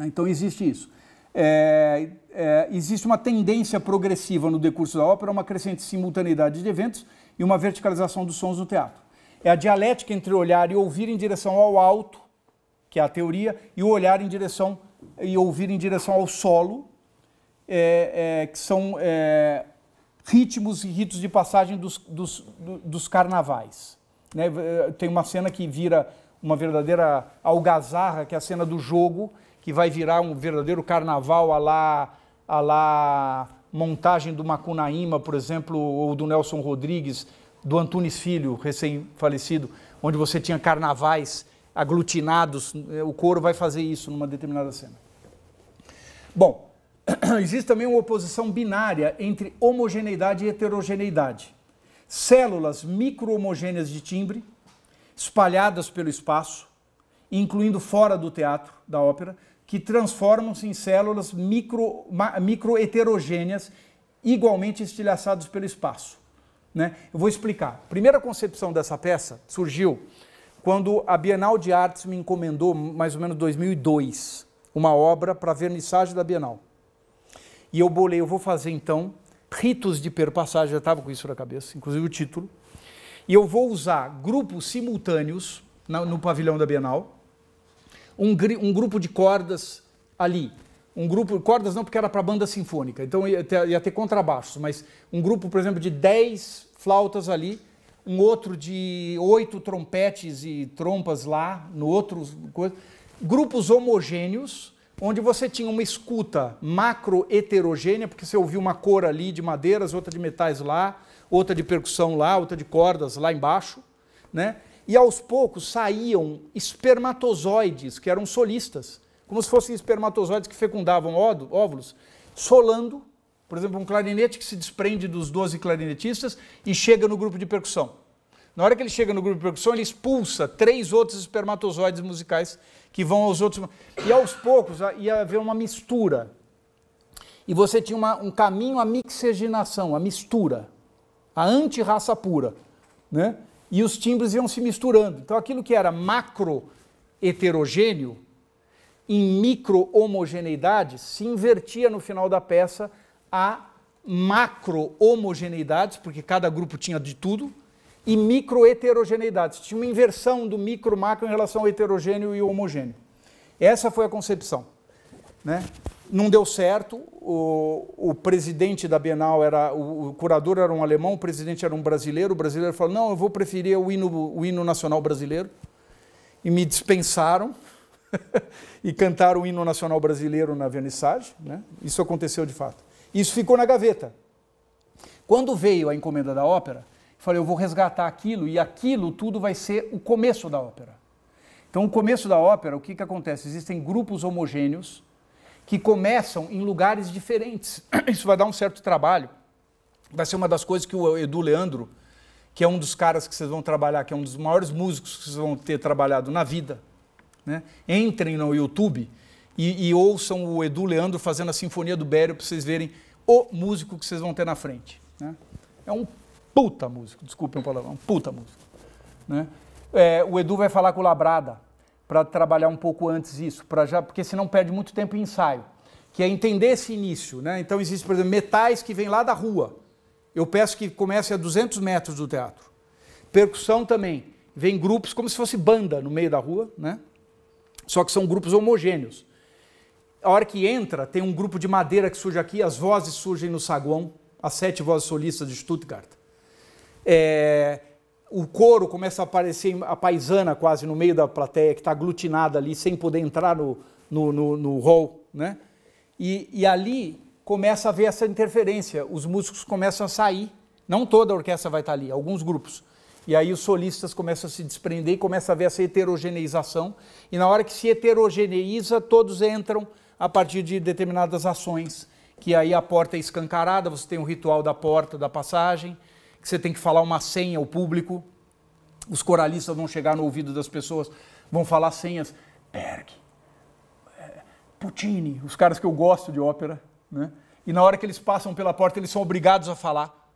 Então existe isso. É, é, existe uma tendência progressiva no decurso da ópera, uma crescente simultaneidade de eventos e uma verticalização dos sons no teatro. É a dialética entre olhar e ouvir em direção ao alto, que é a teoria, e o olhar em direção e ouvir em direção ao solo, é, é, que são é, ritmos e ritos de passagem dos, dos, dos carnavais. Né? Eh, tem uma cena que vira uma verdadeira algazarra, que é a cena do jogo, que vai virar um verdadeiro carnaval a lá a lá montagem do Macunaíma, por exemplo, ou do Nelson Rodrigues, do Antunes Filho, recém-falecido, onde você tinha carnavais aglutinados, eh, o coro vai fazer isso numa determinada cena. Bom, [CLEARS THROAT] existe também uma oposição binária entre homogeneidade e heterogeneidade. Células micro-homogêneas de timbre, espalhadas pelo espaço, incluindo fora do teatro, da ópera, que transformam-se em células micro, micro heterogêneas, igualmente estilhaçadas pelo espaço. Né? Eu vou explicar. A primeira concepção dessa peça surgiu quando a Bienal de Artes me encomendou, mais ou menos 2002, uma obra para a vernissagem da Bienal. E eu bolei, eu vou fazer então ritos de perpassagem, já estava com isso na cabeça, inclusive o título. E eu vou usar grupos simultâneos no pavilhão da Bienal um, um grupo de cordas ali. Um grupo, cordas não, porque era para banda sinfônica, então ia ter, ia ter contrabaixos, mas um grupo, por exemplo, de 10 flautas ali, um outro de oito trompetes e trompas lá, no outro Grupos homogêneos, onde você tinha uma escuta macro heterogênea, porque você ouvia uma cor ali de madeiras, outra de metais lá, outra de percussão lá, outra de cordas lá embaixo, né? e aos poucos saíam espermatozoides, que eram solistas, como se fossem espermatozoides que fecundavam óvulos, solando, por exemplo, um clarinete que se desprende dos 12 clarinetistas e chega no grupo de percussão. Na hora que ele chega no grupo de percussão, ele expulsa três outros espermatozoides musicais que vão aos outros. E aos poucos ah, ia haver uma mistura. E você tinha uma, um caminho à mixegenação, à mistura, à antirraça pura. Né? e os timbres iam se misturando. Então aquilo que era macro heterogêneo em micro homogeneidade se invertia no final da peça a macro homogeneidades, porque cada grupo tinha de tudo, e micro heterogeneidades. Tinha uma inversão do micro macro em relação ao heterogêneo e homogêneo. Essa foi a concepção, né? Não deu certo, o, o presidente da Bienal era, o, o, curador era um alemão, o presidente era um brasileiro, o brasileiro falou, não, eu vou preferir o hino, o hino nacional brasileiro, e me dispensaram, [LAUGHS] e cantaram o hino nacional brasileiro na vernissage, né? isso aconteceu de fato. Isso ficou na gaveta. Quando veio a encomenda da ópera, falei, eu vou resgatar aquilo, e aquilo tudo vai ser o começo da ópera. Então, o começo da ópera, o que, que acontece? Existem grupos homogêneos que começam em lugares diferentes. [CLEARS THROAT] Isso vai dar um certo trabalho. Vai ser uma das coisas que o Edu Leandro, que é um dos caras que vocês vão trabalhar, que é um dos maiores músicos que vocês vão ter trabalhado na vida, né? entrem no YouTube e, e ouçam o Edu Leandro fazendo a Sinfonia do Bério para vocês verem o músico que vocês vão ter na frente. Né? É um puta músico, desculpem o palavrão, é um puta músico. Né? É, o Edu vai falar com o Labrada para trabalhar um pouco antes isso, para já, porque senão perde muito tempo em ensaio, que é entender esse início, né? Então existe, por exemplo, metais que vêm lá da rua. Eu peço que comece a 200 metros do teatro. Percussão também, vem grupos como se fosse banda no meio da rua, né? Só que são grupos homogêneos. A hora que entra, tem um grupo de madeira que surge aqui, as vozes surgem no saguão, as sete vozes solistas de Stuttgart. É, o couro começa a aparecer a paisana quase no meio da plateia, que está aglutinada ali, sem poder entrar no, no, no, no hall, né? E, e, ali começa a haver essa interferência, os músicos começam a sair, não toda a orquestra vai estar tá ali, alguns grupos. E aí os solistas começam a se desprender e começa a haver essa heterogeneização, e na hora que se heterogeneiza, todos entram a partir de determinadas ações, que aí a porta é escancarada, você tem o ritual da porta, da passagem, que você tem que falar uma senha ao público. Os coralistas vão chegar no ouvido das pessoas, vão falar senhas. Berg, é, Puccini, os caras que eu gosto de ópera, né? E na hora que eles passam pela porta, eles são obrigados a falar.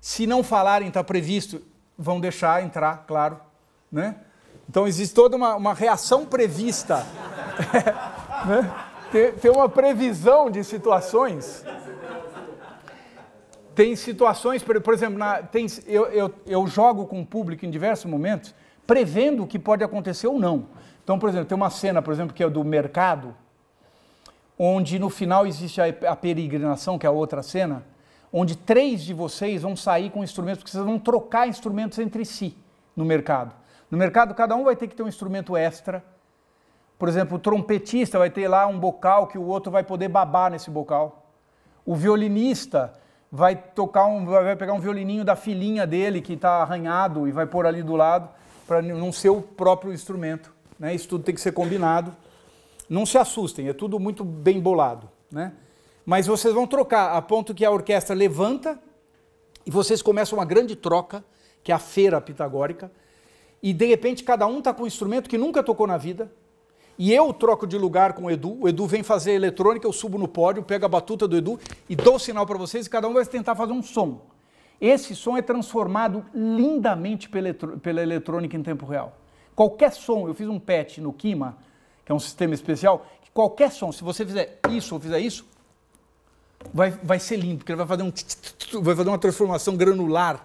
Se não falarem, está previsto, vão deixar entrar, claro, né? Então existe toda uma, uma reação prevista. [LAUGHS] né? tem, tem uma previsão de situações tem situações, por, exemplo, na, tem, eu, eu, eu jogo com o público em diversos momentos, prevendo o que pode acontecer ou não. Então, por exemplo, tem uma cena, por exemplo, que é do mercado, onde no final existe a, a peregrinação, que é a outra cena, onde três de vocês vão sair com instrumentos, porque vocês vão trocar instrumentos entre si no mercado. No mercado, cada um vai ter que ter um instrumento extra. Por exemplo, o trompetista vai ter lá um bocal que o outro vai poder babar nesse bocal. O violinista vai tocar um, vai pegar um violininho da filhinha dele que está arranhado e vai pôr ali do lado para não ser o próprio instrumento. Né? Isso tudo tem que ser combinado. Não se assustem, é tudo muito bem bolado. Né? Mas vocês vão trocar a ponto que a orquestra levanta e vocês começam uma grande troca, que é a feira pitagórica, e de repente cada um está com um instrumento que nunca tocou na vida, e eu troco de lugar com o Edu. O Edu vem fazer eletrônica, eu subo no pódio, pego a batuta do Edu e dou o sinal para vocês e cada um vai tentar fazer um som. Esse som é transformado lindamente pela, pela eletrônica em tempo real. Qualquer som, eu fiz um patch no Kima, que é um sistema especial, que qualquer som, se você fizer isso ou fizer isso, vai, vai ser lindo, porque ele vai fazer, um tch -tch -tch, vai fazer uma transformação granular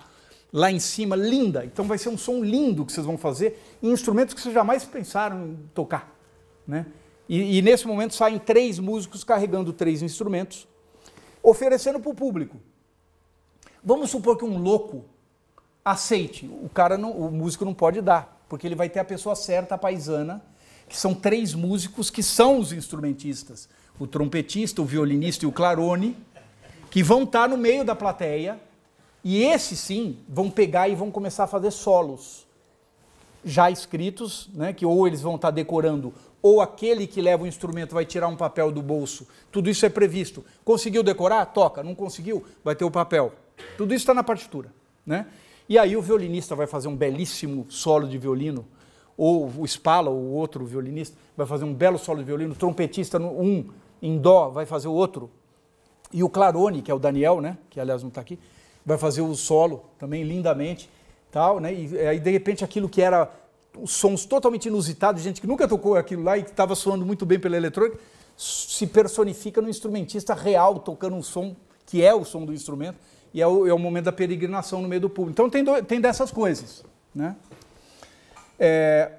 lá em cima, linda. Então vai ser um som lindo que vocês vão fazer em instrumentos que vocês jamais pensaram em tocar. Né? E, e nesse momento saem três músicos carregando três instrumentos, oferecendo para o público. Vamos supor que um louco aceite. O cara, não, o músico não pode dar, porque ele vai ter a pessoa certa, a paisana, que são três músicos que são os instrumentistas, o trompetista, o violinista e o clarone, que vão estar tá no meio da plateia e esses sim vão pegar e vão começar a fazer solos já escritos, né, que ou eles vão estar decorando, ou aquele que leva o instrumento vai tirar um papel do bolso. Tudo isso é previsto. Conseguiu decorar? Toca. Não conseguiu? Vai ter o papel. Tudo isso está na partitura. Né? E aí o violinista vai fazer um belíssimo solo de violino, ou o Spala, ou outro violinista, vai fazer um belo solo de violino, o trompetista um em dó vai fazer o outro, e o Clarone, que é o Daniel, né, que aliás não está aqui, vai fazer o solo também lindamente tal, né? E eh, aí de repente aquilo que era sons totalmente inusitados, gente que nunca tocou aquilo lá e que estava soando muito bem pela eletrônica, se personifica no instrumentista real tocando um som que é o som do instrumento e é o, é o momento da peregrinação no meio do público. Então tem, do, tem dessas coisas, né? É,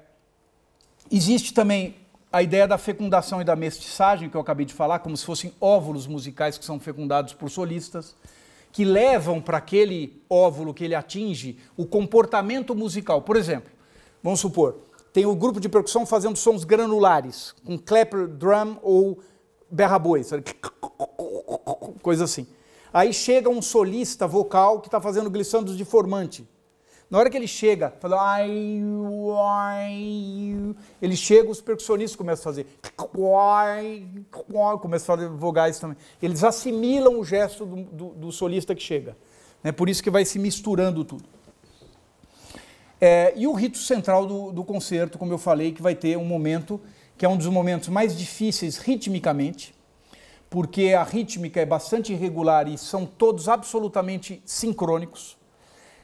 existe também a ideia da fecundação e da mestiçagem que eu acabei de falar, como se fossem óvulos musicais que são fecundados por solistas que levam para aquele óvulo que ele atinge o comportamento musical. Por exemplo, vamos supor, tem o grupo de percussão fazendo sons granulares, com clapper drum ou berra boi, coisa assim. Aí chega um solista vocal que está fazendo glissandos de formante. Na hora que ele chega, fala, ai, ai, ele chega, os percussionistas começam a fazer, ai, ai, começam a fazer vogais também. Eles assimilam o gesto do, do, do solista que chega. É por isso que vai se misturando tudo. É, e o rito central do, do concerto, como eu falei, que vai ter um momento que é um dos momentos mais difíceis ritmicamente, porque a rítmica é bastante irregular e são todos absolutamente sincrônicos.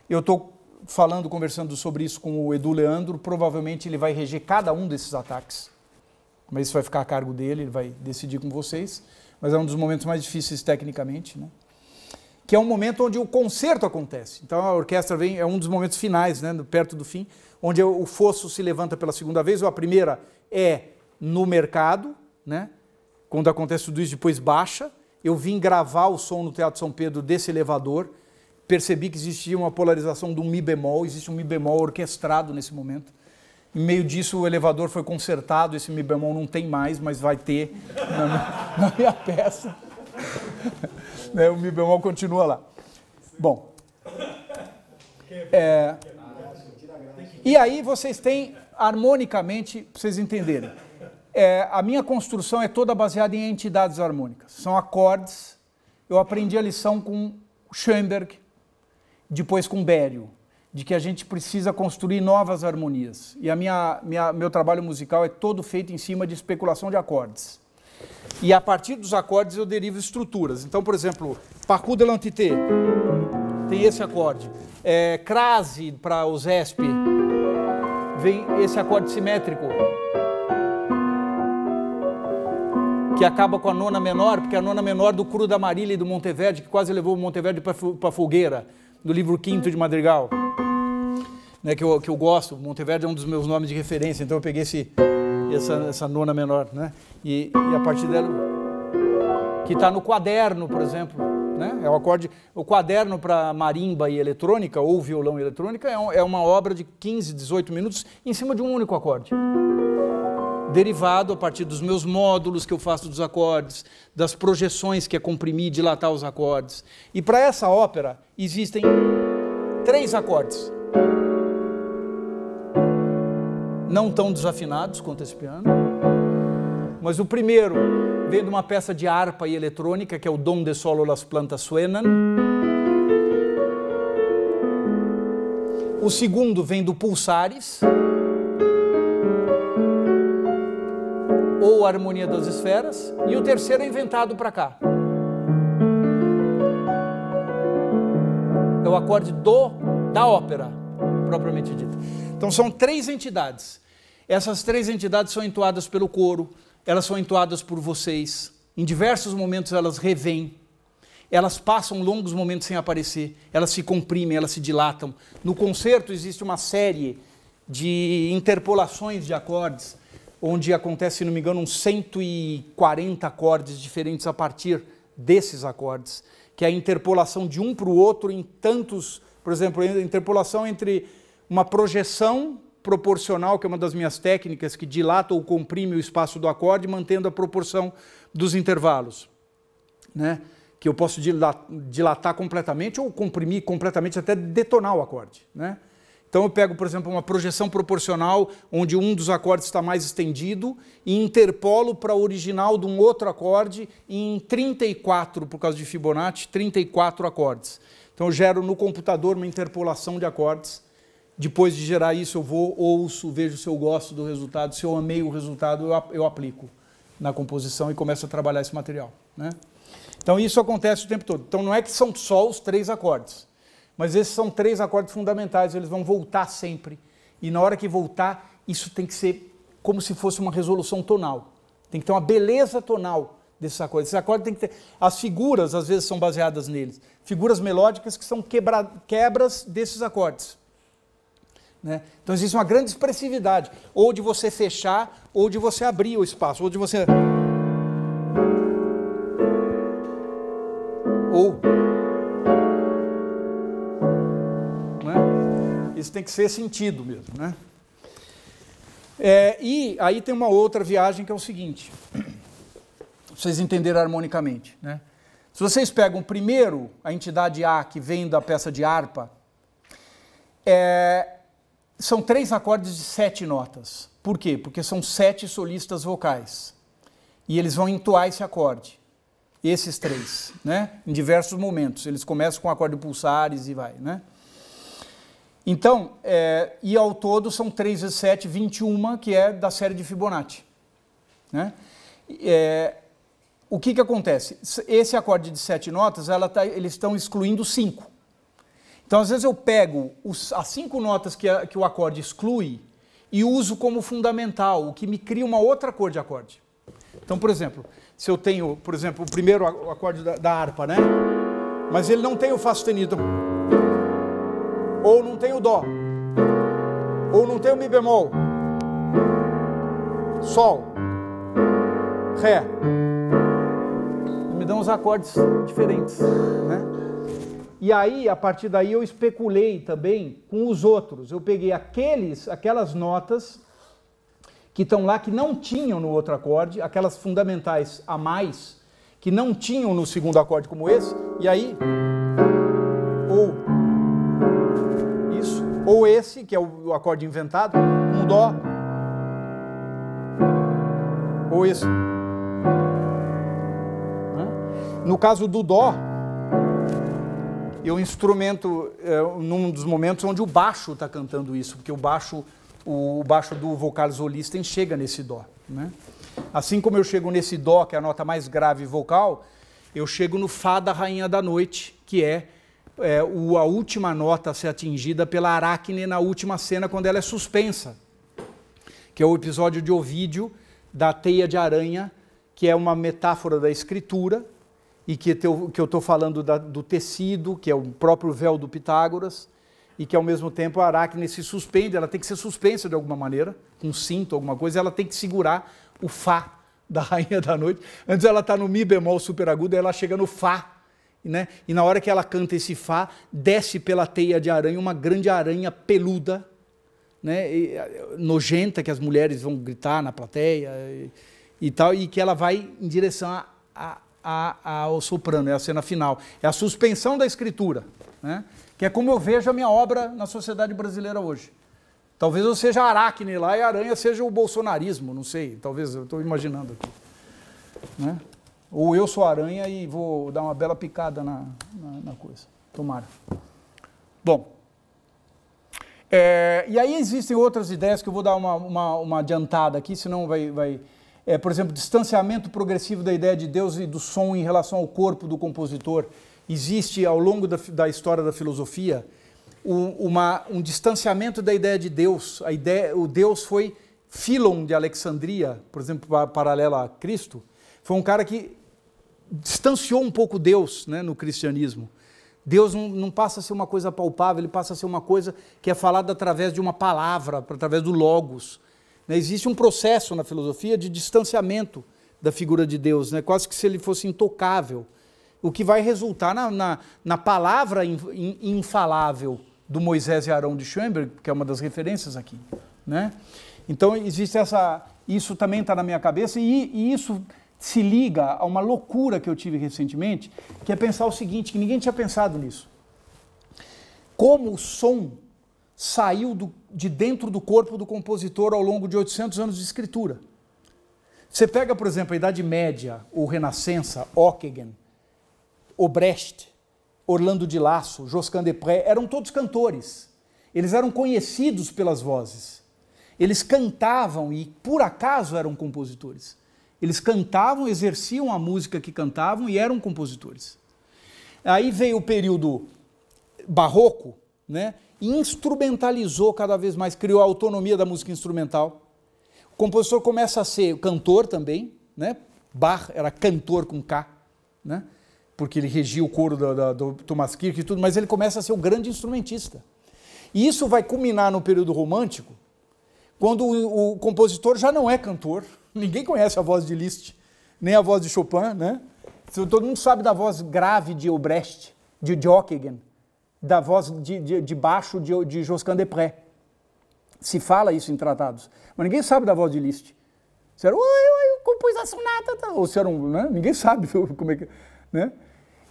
Eu estou falando, conversando sobre isso com o Edu Leandro, provavelmente ele vai reger cada um desses ataques. Mas isso vai ficar a cargo dele, ele vai decidir com vocês. Mas é um dos momentos mais difíceis tecnicamente, né? Que é um momento onde o concerto acontece. Então a orquestra vem, é um dos momentos finais, né, perto do fim, onde o fosso se levanta pela segunda vez. Ou a primeira é no mercado, né? Quando acontece tudo isso, depois baixa. Eu vim gravar o som no Teatro São Pedro desse elevador percebi que existia uma polarização do Mi bemol, existe um Mi bemol orquestrado nesse momento. Em meio disso, o elevador foi consertado, esse Mi bemol não tem mais, mas vai ter na minha, [LAUGHS] na minha peça. [LAUGHS] Né, o Mi bemol continua lá. Bom. É, e aí vocês têm, harmonicamente, para vocês entenderem, é, a minha construção é toda baseada em entidades harmônicas. São acordes. Eu aprendi a lição com Schoenberg, depois com Bério, de que a gente precisa construir novas harmonias. E a minha, minha, meu trabalho musical é todo feito em cima de especulação de acordes. E a partir dos acordes eu derivo estruturas. Então, por exemplo, Pacu de l'Antité tem esse acorde. É, crase para o Zesp vem esse acorde simétrico que acaba com a nona menor, porque é a nona menor do Cru da Marília e do Monteverde, que quase levou o Monteverde para a fogueira do livro Quinto de Madrigal, né, que, eu, que eu gosto. Monteverde é um dos meus nomes de referência, então eu peguei esse, essa, essa nona menor, né? E, e a partir dela, que está no quaderno, por exemplo, né? É o acorde, o quaderno para marimba e eletrônica ou violão e eletrônica é, um, é uma obra de 15, 18 minutos em cima de um único acorde derivado a partir dos meus módulos que eu faço dos acordes, das projeções que é comprimir e dilatar os acordes. E para essa ópera, existem três acordes. Não tão desafinados quanto esse piano. Mas o primeiro vem de uma peça de harpa e eletrônica que é o Dom de Solo Las Plantas Suenan. O segundo vem do Pulsares. ou harmonia das esferas, e o terceiro é inventado para cá. é o acorde do da ópera, propriamente dito. Então são três entidades. Essas três entidades são entoadas pelo coro, elas são entoadas por vocês. Em diversos momentos elas revêm, elas passam longos momentos sem aparecer, elas se comprimem, elas se dilatam. No concerto existe uma série de interpolações de acordes, onde acontece, se não me engano, uns 140 acordes diferentes a partir desses acordes que é a interpolação de um para o outro em tantos, por exemplo, a interpolação entre uma projeção proporcional, que é uma das minhas técnicas, que dilata ou comprime o espaço do acorde, mantendo a proporção dos intervalos. Né? Que eu posso dilatar completamente ou comprimir completamente até detonar o acorde. Né? Então eu pego, por exemplo, uma projeção proporcional onde um dos acordes está mais estendido e interpolo para o original de um outro acorde em 34, por causa de Fibonacci, 34 acordes. Então eu gero no computador uma interpolação de acordes. Depois de gerar isso, eu vou, ouço, vejo se eu gosto do resultado, se eu amei o resultado, eu aplico na composição e começo a trabalhar esse material. Né? Então isso acontece o tempo todo. Então não é que são só os três acordes. Mas esses são três acordes fundamentais, eles vão voltar sempre. E na hora que voltar, isso tem que ser como se fosse uma resolução tonal. Tem que ter uma beleza tonal desses acordes. Esses acordes tem que ter. As figuras, às vezes, são baseadas neles. Figuras melódicas que são quebra... quebras desses acordes. Né? Então existe uma grande expressividade, ou de você fechar, ou de você abrir o espaço, ou de você. Isso tem que ser sentido mesmo, né? É, e aí tem uma outra viagem que é o seguinte, vocês entenderam harmonicamente, né? Se vocês pegam primeiro a entidade A que vem da peça de harpa, é, são três acordes de sete notas. Por quê? Porque são sete solistas vocais. E eles vão entoar esse acorde. Esses três, né? Em diversos momentos. Eles começam com acorde pulsares e vai, né? Então, é, e ao todo são 3 vezes 7, 21, que é da série de Fibonacci. Né? É, o que, que acontece? Esse acorde de sete notas, tá, eles estão excluindo cinco. Então, às vezes eu pego os, as cinco notas que, a, que o acorde exclui e uso como fundamental, o que me cria uma outra cor de acorde. Então, por exemplo, se eu tenho, por exemplo, o primeiro acorde da, da harpa, né? Mas ele não tem o Fá sustenido ou não tem o dó, ou não tem o mi bemol, sol, ré. Me dão uns acordes diferentes, né? E aí, a partir daí, eu especulei também com os outros. Eu peguei aqueles, aquelas notas que estão lá que não tinham no outro acorde, aquelas fundamentais a mais que não tinham no segundo acorde como esse, e aí Ou esse, que é o acorde inventado, um Dó. Ou esse. Né? No caso do Dó, eu instrumento é, num dos momentos onde o baixo está cantando isso, porque o baixo, o, baixo do vocal solista chega nesse Dó. Né? Assim como eu chego nesse Dó, que é a nota mais grave vocal, eu chego no Fá da Rainha da Noite, que é é, o, a última nota a ser atingida pela Aracne na última cena, quando ela é suspensa, que é o episódio de Ovídio da teia de aranha, que é uma metáfora da escritura, e que, teu, que eu estou falando da, do tecido, que é o próprio véu do Pitágoras, e que ao mesmo tempo a Aracne se suspende, ela tem que ser suspensa de alguma maneira, com um cinto, alguma coisa, ela tem que segurar o Fá da Rainha da Noite. Antes ela está no Mi bemol superagudo, ela chega no Fá né? E na hora que ela canta esse Fá, desce pela teia de aranha uma grande aranha peluda, né? E, eh, nojenta, que as mulheres vão gritar na plateia e, eh, e tal, e que ela vai em direção a, a, a, ao soprano, é a cena final. É a suspensão da escritura, né? Que é como eu vejo a minha obra na sociedade brasileira hoje. Talvez eu seja aracne lá e a aranha seja o bolsonarismo, não sei. Talvez, eu estou imaginando aqui. Né? Ou eu sou aranha e vou dar uma bela picada na, na, na coisa. Tomara. Bom. É, e aí existem outras ideias que eu vou dar uma, uma, uma adiantada aqui, senão vai. vai é, por exemplo, distanciamento progressivo da ideia de Deus e do som em relação ao corpo do compositor. Existe ao longo da, da história da filosofia um, uma, um distanciamento da ideia de Deus. A ideia, o Deus foi Philon de Alexandria, por exemplo, paralelo a Cristo, foi um cara que distanciou um pouco Deus né, no cristianismo. Deus não, não, passa a ser uma coisa palpável, ele passa a ser uma coisa que é falada através de uma palavra, através do logos. Né? Existe um processo na filosofia de distanciamento da figura de Deus, né? quase que se ele fosse intocável, o que vai resultar na, na, na palavra in, in, infalável do Moisés e Arão de Schoenberg, que é uma das referências aqui. Né? Então existe essa, isso também está na minha cabeça e, e isso se liga a uma loucura que eu tive recentemente, que é pensar o seguinte, que ninguém tinha pensado nisso. Como o som saiu do, de dentro do corpo do compositor ao longo de 800 anos de escritura. Você pega, por exemplo, a Idade Média, ou Renascença, Ockeghem, Obrecht, Orlando de Lasso, Josquin des Pré, eram todos cantores. Eles eram conhecidos pelas vozes. Eles cantavam e, por acaso, eram compositores. Eles cantavam, exerciam a música que cantavam e eram compositores. Aí veio o período barroco, né? E instrumentalizou cada vez mais, criou a autonomia da música instrumental. O compositor começa a ser cantor também, né? Bach era cantor com K, né? porque ele regia o coro do Thomas Kirk e tudo, mas ele começa a ser o grande instrumentista. E isso vai culminar no período romântico, quando o, o compositor já não é cantor, Ninguém conhece a voz de Liszt, nem a voz de Chopin, né? Então, todo mundo sabe da voz grave de Obrecht, de Jokegen, da voz de, de, de baixo de, de Josquin Depré. Se fala isso em tratados. Mas ninguém sabe da voz de Liszt. Se era, oi, oi, compus a sonata, tá, ou se era um, né? ninguém sabe [LAUGHS] como é que... Né?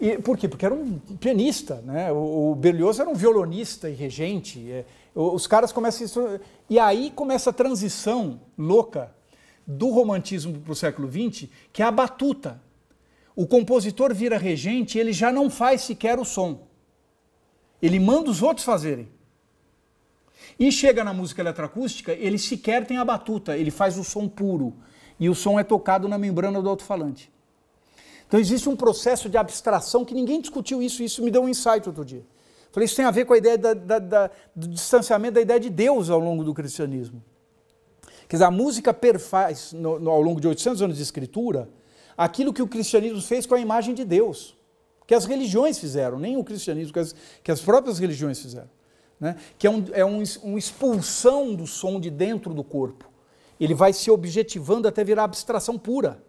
E, por quê? Porque era um pianista, né? O, o Berlioz era um violonista e regente. É, os caras começam isso, e aí começa a transição louca do romantismo para o século XX, que é a batuta. O compositor vira regente, ele já não faz sequer o som. Ele manda os outros fazerem. E chega na música eletroacústica, ele sequer tem a batuta, ele faz o som puro. E o som é tocado na membrana do alto-falante. Então existe um processo de abstração que ninguém discutiu isso, isso me deu um insight outro dia. Falei, isso tem a ver com a ideia da, da, da, do distanciamento da ideia de Deus ao longo do cristianismo. Quer dizer, a música perfaz, no, no, ao longo de 800 anos de escritura, aquilo que o cristianismo fez com a imagem de Deus, que as religiões fizeram, nem o cristianismo, que as, que as próprias religiões fizeram. Né? Que é, um, é um, uma expulsão do som de dentro do corpo. Ele vai se objetivando até virar abstração pura.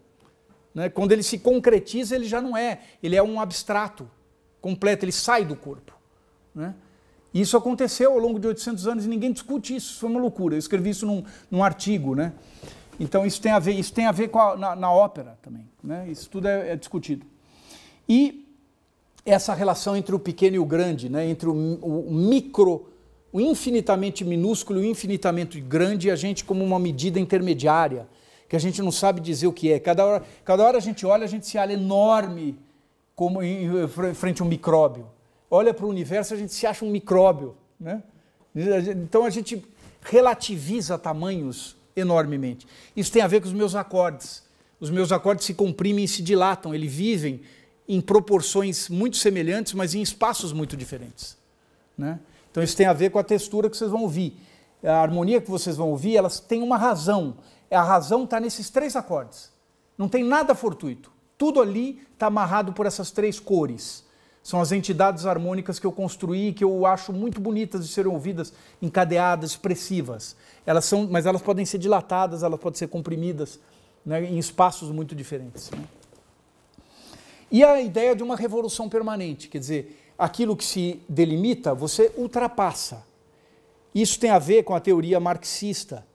Né? Quando ele se concretiza, ele já não é, ele é um abstrato completo, ele sai do corpo. Né? Isso aconteceu ao longo de 800 anos e ninguém discute isso. Isso foi uma loucura. Eu escrevi isso num, num artigo, né? Então isso tem a ver, isso tem a ver com a, na, na, ópera também, né? Isso tudo é, é, discutido. E essa relação entre o pequeno e o grande, né? Entre o, o micro, o infinitamente minúsculo e o infinitamente grande, e a gente como uma medida intermediária que a gente não sabe dizer o que é. Cada hora, cada hora a gente olha, a gente se olha enorme como em, frente a um micróbio olha para o universo, a gente se acha um micróbio. Né? Então a gente relativiza tamanhos enormemente. Isso tem a ver com os meus acordes. Os meus acordes se comprimem e se dilatam, eles vivem em proporções muito semelhantes, mas em espaços muito diferentes. Né? Então isso tem a ver com a textura que vocês vão ouvir. A harmonia que vocês vão ouvir, elas têm uma razão. A razão está nesses três acordes. Não tem nada fortuito. Tudo ali está amarrado por essas três cores. São as entidades harmônicas que eu construí, que eu acho muito bonitas de serem ouvidas, encadeadas, expressivas. Elas são, mas elas podem ser dilatadas, elas podem ser comprimidas né, em espaços muito diferentes. Né? E a ideia de uma revolução permanente, quer dizer, aquilo que se delimita, você ultrapassa. Isso tem a ver com a teoria marxista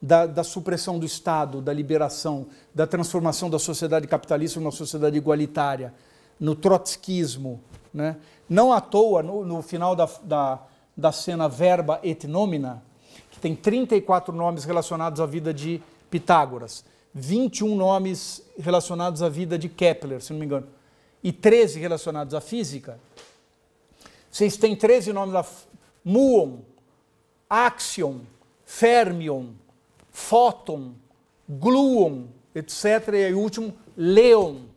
da, da, supressão do Estado, da liberação, da transformação da sociedade capitalista numa sociedade igualitária, no trotskismo. Né? Não à toa, no, no final da, da, da cena Verba et Nomina, que tem 34 nomes relacionados à vida de Pitágoras, 21 nomes relacionados à vida de Kepler, se não me engano, e 13 relacionados à física. Vocês têm 13 nomes muon, axion, fermion, fóton, gluon, etc. E aí, o último, leon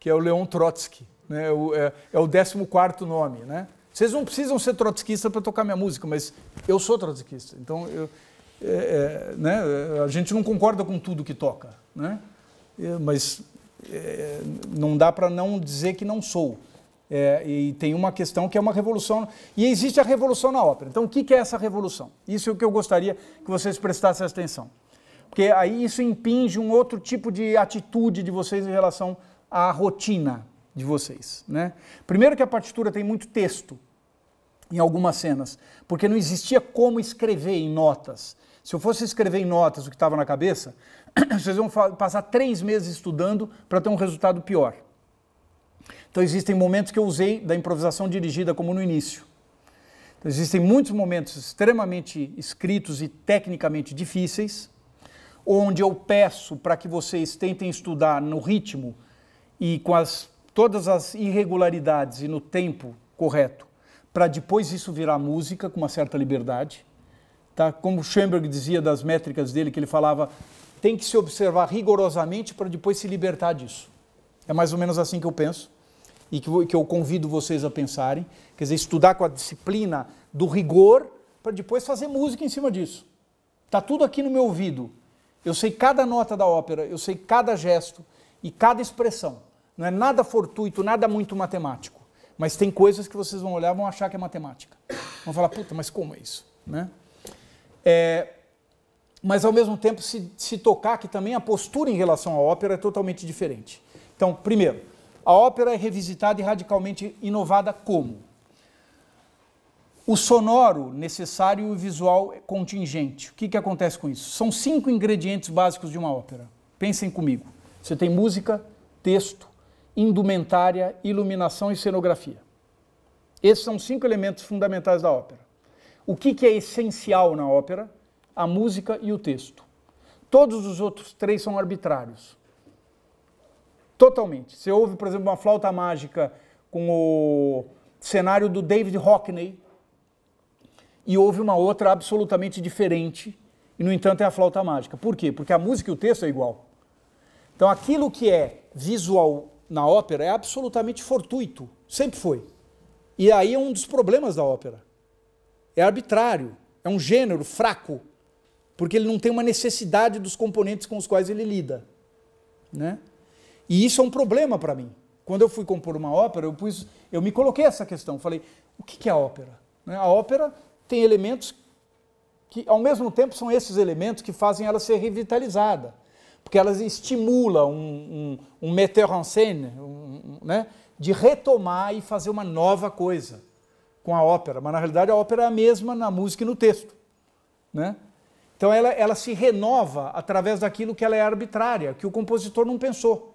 que é o Leon Trotsky, né? o, é, é o 14 nome. Né? Vocês não precisam ser trotskista para tocar minha música, mas eu sou trotskista, então eu, é, é, né? a gente não concorda com tudo que toca, né? É, mas é, não dá para não dizer que não sou. É, e tem uma questão que é uma revolução. E existe a revolução na ópera. Então, o que, que é essa revolução? Isso é o que eu gostaria que vocês prestassem atenção. Porque aí isso impinge um outro tipo de atitude de vocês em relação a rotina de vocês. Né? Primeiro que a partitura tem muito texto em algumas cenas, porque não existia como escrever em notas. Se eu fosse escrever em notas o que estava na cabeça, [CLEARS THROAT] vocês vão passar três meses estudando para ter um resultado pior. Então existem momentos que eu usei da improvisação dirigida como no início. Então, existem muitos momentos extremamente escritos e tecnicamente difíceis, onde eu peço para que vocês tentem estudar no ritmo e com as, todas as irregularidades e no tempo correto, para depois isso virar música com uma certa liberdade. Tá? Como Schoenberg dizia das métricas dele, que ele falava, tem que se observar rigorosamente para depois se libertar disso. É mais ou menos assim que eu penso e que, que eu convido vocês a pensarem. Quer dizer, estudar com a disciplina do rigor para depois fazer música em cima disso. Está tudo aqui no meu ouvido. Eu sei cada nota da ópera, eu sei cada gesto e cada expressão. Não é nada fortuito, nada muito matemático. Mas tem coisas que vocês vão olhar e vão achar que é matemática. Vão falar, puta, mas como é isso? Né? É, mas ao mesmo tempo se, se tocar que também a postura em relação à ópera é totalmente diferente. Então, primeiro, a ópera é revisitada e radicalmente inovada como? O sonoro necessário e o visual contingente. O que, que acontece com isso? São cinco ingredientes básicos de uma ópera. Pensem comigo. Você tem música, texto, indumentária, iluminação e cenografia. Esses são cinco elementos fundamentais da ópera. O que, que é essencial na ópera? A música e o texto. Todos os outros três são arbitrários. Totalmente. Você ouve, por exemplo, uma flauta mágica com o cenário do David Hockney e ouve uma outra absolutamente diferente, e no entanto é a flauta mágica. Por quê? Porque a música e o texto é igual. Então aquilo que é visual na ópera é absolutamente fortuito, sempre foi. E aí é um dos problemas da ópera. É arbitrário, é um gênero fraco, porque ele não tem uma necessidade dos componentes com os quais ele lida, né? E isso é um problema para mim. Quando eu fui compor uma ópera, eu, pus, eu me coloquei essa questão, falei, o que é a ópera? Né? A ópera tem elementos que, ao mesmo tempo, são esses elementos que fazem ela ser revitalizada porque elas estimulam um, um, um metteur en scène, um, né, de retomar e fazer uma nova coisa com a ópera. Mas na realidade a ópera é a mesma na música e no texto. Né? Então ela, ela se renova através daquilo que ela é arbitrária, que o compositor não pensou.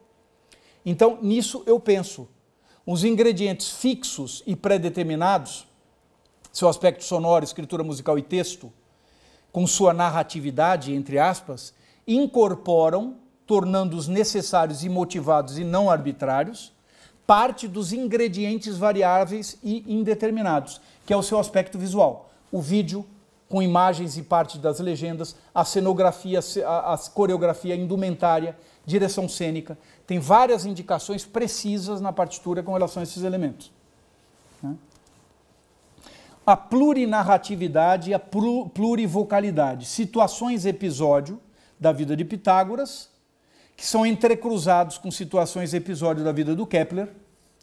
Então nisso eu penso. Os ingredientes fixos e predeterminados, seu aspecto sonoro, escritura musical e texto, com sua narratividade, entre aspas, incorporam, tornando-os necessários e motivados e não arbitrários, parte dos ingredientes variáveis e indeterminados, que é o seu aspecto visual. O vídeo com imagens e parte das legendas, a cenografia, a, a coreografia, indumentária, direção cênica, tem várias indicações precisas na partitura com relação a esses elementos. Né? a plurinarratividade e a plurivocalidade. Situações episódio da vida de Pitágoras, que são entrecruzados com situações e episódios da vida do Kepler,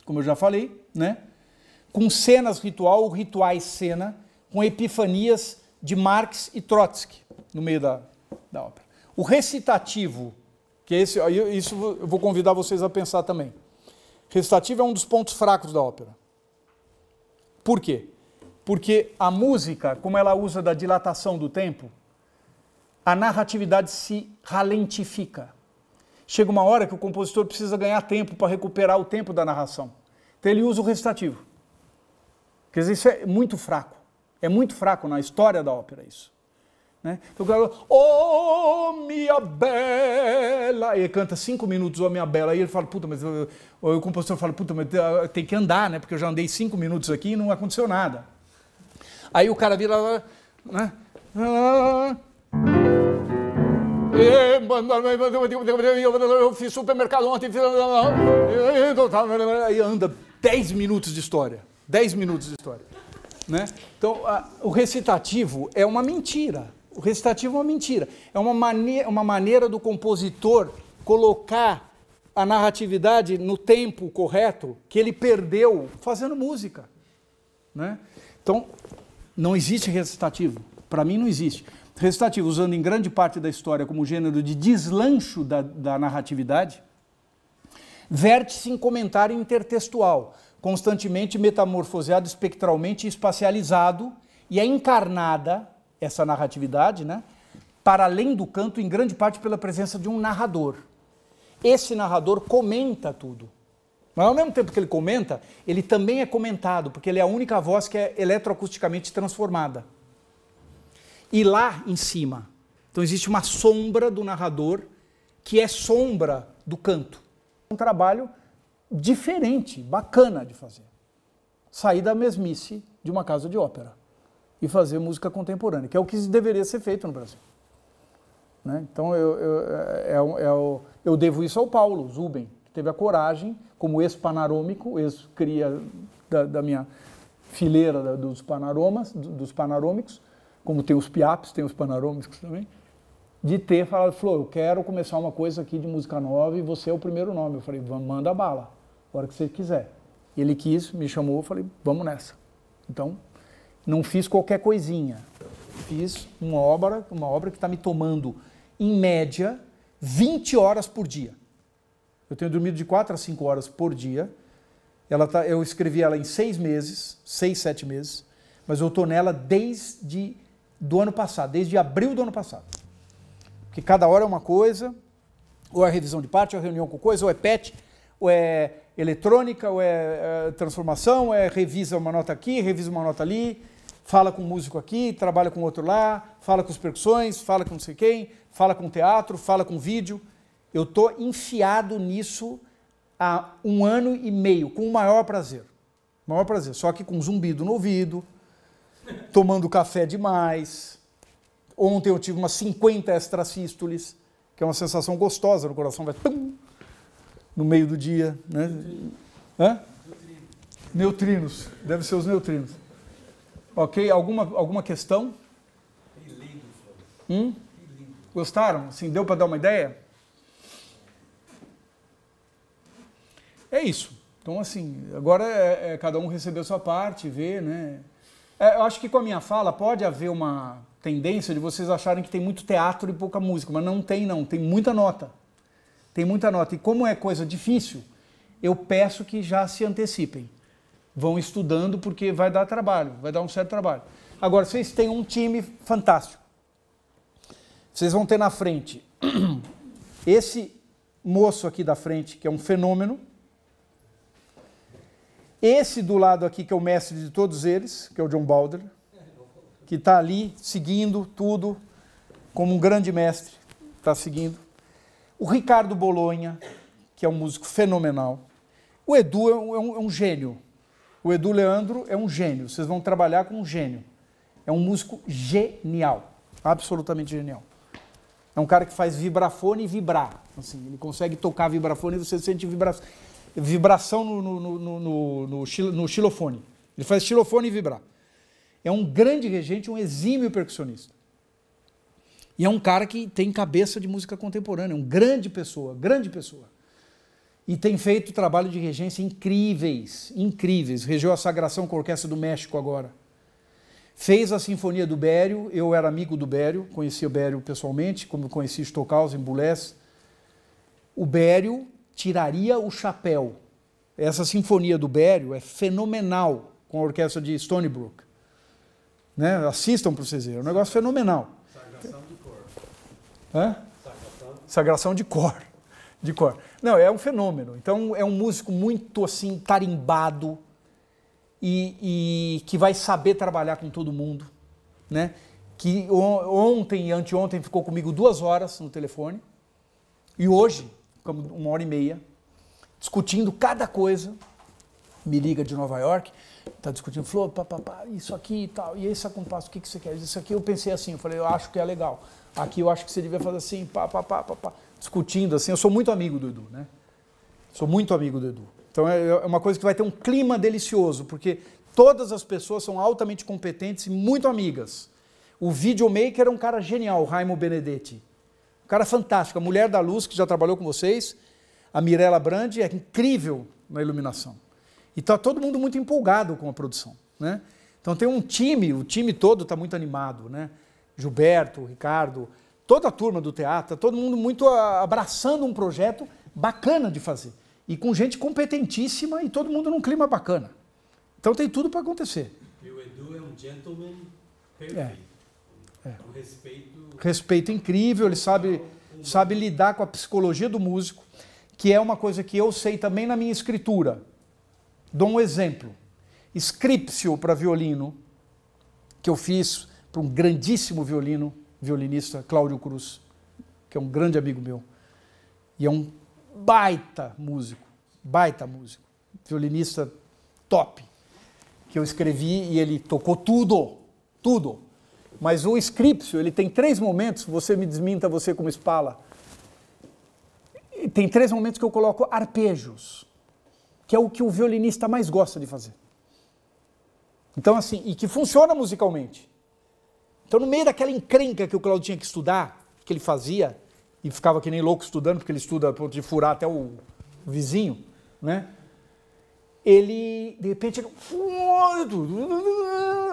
como eu já falei, né? com cenas ritual ou rituais cena, com epifanias de Marx e Trotsky no meio da, da ópera. O recitativo, que é esse, isso eu vou convidar vocês a pensar também. Recitativo é um dos pontos fracos da ópera. Por quê? Porque a música, como ela usa da dilatação do tempo, a narratividade se ralentifica. Chega uma hora que o compositor precisa ganhar tempo para recuperar o tempo da narração. Então ele usa o recitativo. Quer dizer, isso é muito fraco. É muito fraco na história da ópera isso. Né? Então o cara, oh, minha bela! E ele canta cinco minutos, oh, minha bela. E ele fala, puta, mas... Eu, o compositor fala, puta, mas ah, tem que andar, né? Porque eu já andei cinco minutos aqui e não aconteceu nada. Aí o cara vira... Né? Eu fiz supermercado ontem. Então tá, aí anda 10 minutos de história. 10 minutos de história. Né? Então, a, o recitativo é uma mentira. O recitativo é uma mentira. É uma, mane é uma maneira do compositor colocar a narratividade no tempo correto que ele perdeu fazendo música. Né? Então, não existe recitativo. Para mim, não existe recitativo, usando em grande parte da história como gênero de deslancho da, da narratividade, verte-se em comentário intertextual, constantemente metamorfoseado espectralmente e espacializado, e é encarnada essa narratividade, né, para além do canto, em grande parte pela presença de um narrador. Esse narrador comenta tudo. Mas ao mesmo tempo que ele comenta, ele também é comentado, porque ele é a única voz que é eletroacusticamente transformada e lá em cima. Então existe uma sombra do narrador que é sombra do canto. Um trabalho diferente, bacana de fazer. Sair da mesmice de uma casa de ópera e fazer música contemporânea, que é o que deveria ser feito no Brasil. Né? Então eu, eu, é, é é eu, devo isso ao Paulo Zuben, que teve a coragem, como ex-panarômico, ex-cria da, da, minha fileira dos panaromas, dos panarômicos, como tem os PIAPs, tem os panorâmicos também, de ter falado, Flor, eu quero começar uma coisa aqui de música nova e você é o primeiro nome. Eu falei, manda bala, a hora que você quiser. Ele quis, me chamou, eu falei, vamos nessa. Então, não fiz qualquer coisinha. Fiz uma obra, uma obra que está me tomando, em média, 20 horas por dia. Eu tenho dormido de 4 a 5 horas por dia. Ela tá, eu escrevi ela em seis meses, seis, sete meses, mas eu estou nela desde do ano passado, desde abril do ano passado. Porque cada hora é uma coisa, ou é revisão de parte, ou é reunião com coisa, ou é PET, ou é eletrônica, ou é, é transformação, ou é revisa uma nota aqui, revisa uma nota ali, fala com um músico aqui, trabalha com outro lá, fala com as percussões, fala com não sei quem, fala com teatro, fala com vídeo. Eu estou enfiado nisso há um ano e meio, com o maior prazer. Maior prazer. Só que com zumbido no ouvido, tomando café demais. Ontem eu tive umas 50 extrasístoles, que é uma sensação gostosa no coração, vai pum, no meio do dia. Né? Hã? Neutrinos, deve ser os neutrinos. Ok? Alguma, alguma questão? Hum? Gostaram? Assim, deu para dar uma ideia? É isso. Então, assim, agora é, é, cada um a sua parte, ver, né? É, eu acho que com a minha fala pode haver uma tendência de vocês acharem que tem muito teatro e pouca música, mas não tem, não. Tem muita nota. Tem muita nota. E como é coisa difícil, eu peço que já se antecipem. Vão estudando, porque vai dar trabalho, vai dar um certo trabalho. Agora, vocês têm um time fantástico. Vocês vão ter na frente [CLEARS THROAT] esse moço aqui da frente, que é um fenômeno. Esse do lado aqui, que é o mestre de todos eles, que é o John Balder, que está ali seguindo tudo, como um grande mestre, está seguindo. O Ricardo Bolonha, que é um músico fenomenal. O Edu é um, é, um, é um, gênio. O Edu Leandro é um gênio. Vocês vão trabalhar com um gênio. É um músico genial, absolutamente genial. É um cara que faz vibrafone e vibrar. Assim, ele consegue tocar vibrafone e você sente vibração vibração no, no, no, no, no, no xilofone. Ele faz xilofone e vibrar. É um grande regente, um exímio percussionista. E é um cara que tem cabeça de música contemporânea, um grande pessoa, grande pessoa. E tem feito trabalho de regência incríveis, incríveis. Regeu a Sagração com a Orquestra do México agora. Fez a Sinfonia do Bério, eu era amigo do Bério, conhecia o Bério pessoalmente, como conheci Stockhausen, Boulez. O Bério tiraria o chapéu. Essa sinfonia do Bério é fenomenal com a orquestra de Stony Brook. Né? Assistam para vocês verem, é um negócio fenomenal. Sagração de cor. Hã? Sagração. de cor. De cor. Não, é um fenômeno. Então é um músico muito assim tarimbado e, e que vai saber trabalhar com todo mundo, né? Que ontem e anteontem ficou comigo duas horas no telefone e hoje ficamos uma hora e meia discutindo cada coisa. Me liga de Nova York, está discutindo, falou, pá, pá, pá, isso aqui e tal, e esse compasso, o que, que você quer? Isso aqui eu pensei assim, eu falei, eu acho que é legal. Aqui eu acho que você devia fazer assim, pá, pá, pá, pá, pá. Discutindo assim, eu sou muito amigo do Edu, né? Sou muito amigo do Edu. Então é, é uma coisa que vai ter um clima delicioso, porque todas as pessoas são altamente competentes e muito amigas. O videomaker é um cara genial, o Raimo Benedetti. Um cara é fantástico, a mulher da luz que já trabalhou com vocês, a Mirella Brandi, é incrível na iluminação. E está todo mundo muito empolgado com a produção. Né? Então tem um time, o time todo está muito animado. Né? Gilberto, Ricardo, toda a turma do teatro, tá todo mundo muito abraçando um projeto bacana de fazer. E com gente competentíssima e todo mundo num clima bacana. Então tem tudo para acontecer. E o Edu é um gentleman é. perfeito. É. É. O respeito... respeito incrível, ele sabe, sabe lidar com a psicologia do músico, que é uma coisa que eu sei também na minha escritura. Dou um exemplo. Scriptio para violino, que eu fiz para um grandíssimo violino, violinista Cláudio Cruz, que é um grande amigo meu. E é um baita músico, baita músico, violinista top, que eu escrevi e ele tocou tudo, tudo. Mas o escripcio, ele tem três momentos, você me desminta, você como espala. Tem três momentos que eu coloco arpejos, que é o que o violinista mais gosta de fazer. Então, assim, e que funciona musicalmente. Então, no meio daquela encrenca que o Claudio tinha que estudar, que ele fazia, e ficava que nem louco estudando, porque ele estuda de furar até o vizinho, né? Ele, de repente, ele...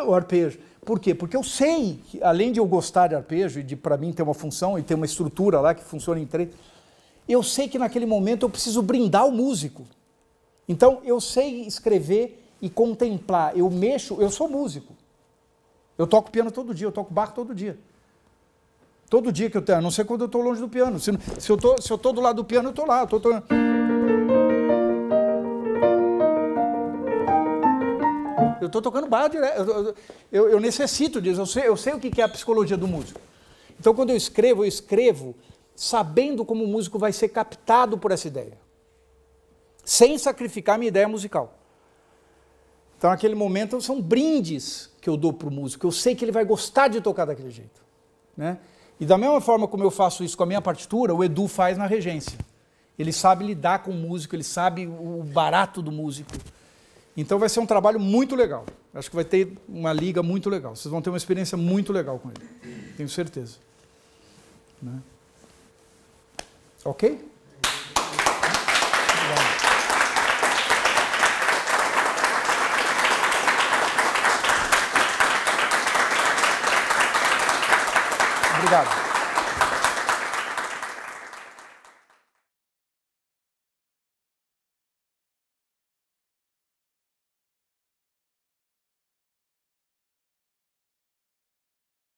o arpejo. Por quê? Porque eu sei, que, além de eu gostar de arpejo e de para mim ter uma função e ter uma estrutura lá que funciona em três, eu sei que naquele momento eu preciso brindar o músico. Então eu sei escrever e contemplar. Eu mexo, eu sou músico. Eu toco piano todo dia, eu toco barco todo dia. Todo dia que eu tenho, a não ser quando eu estou longe do piano. Se, se eu estou do lado do piano, eu estou lá. Eu estou. tô... Eu estou tocando bar direto. Eu, eu, eu, necessito disso. Eu sei, eu sei o que é a psicologia do músico. Então, quando eu escrevo, eu escrevo sabendo como o músico vai ser captado por essa ideia, sem sacrificar minha ideia musical. Então, naquele momento, são brindes que eu dou para o músico. Eu sei que ele vai gostar de tocar daquele jeito. Né? E da mesma forma como eu faço isso com a minha partitura, o Edu faz na regência. Ele sabe lidar com o músico, ele sabe o barato do músico. Então vai ser um trabalho muito legal. Acho que vai ter uma liga muito legal. Vocês vão ter uma experiência muito legal com ele. Tenho certeza. Né? Ok? Obrigado.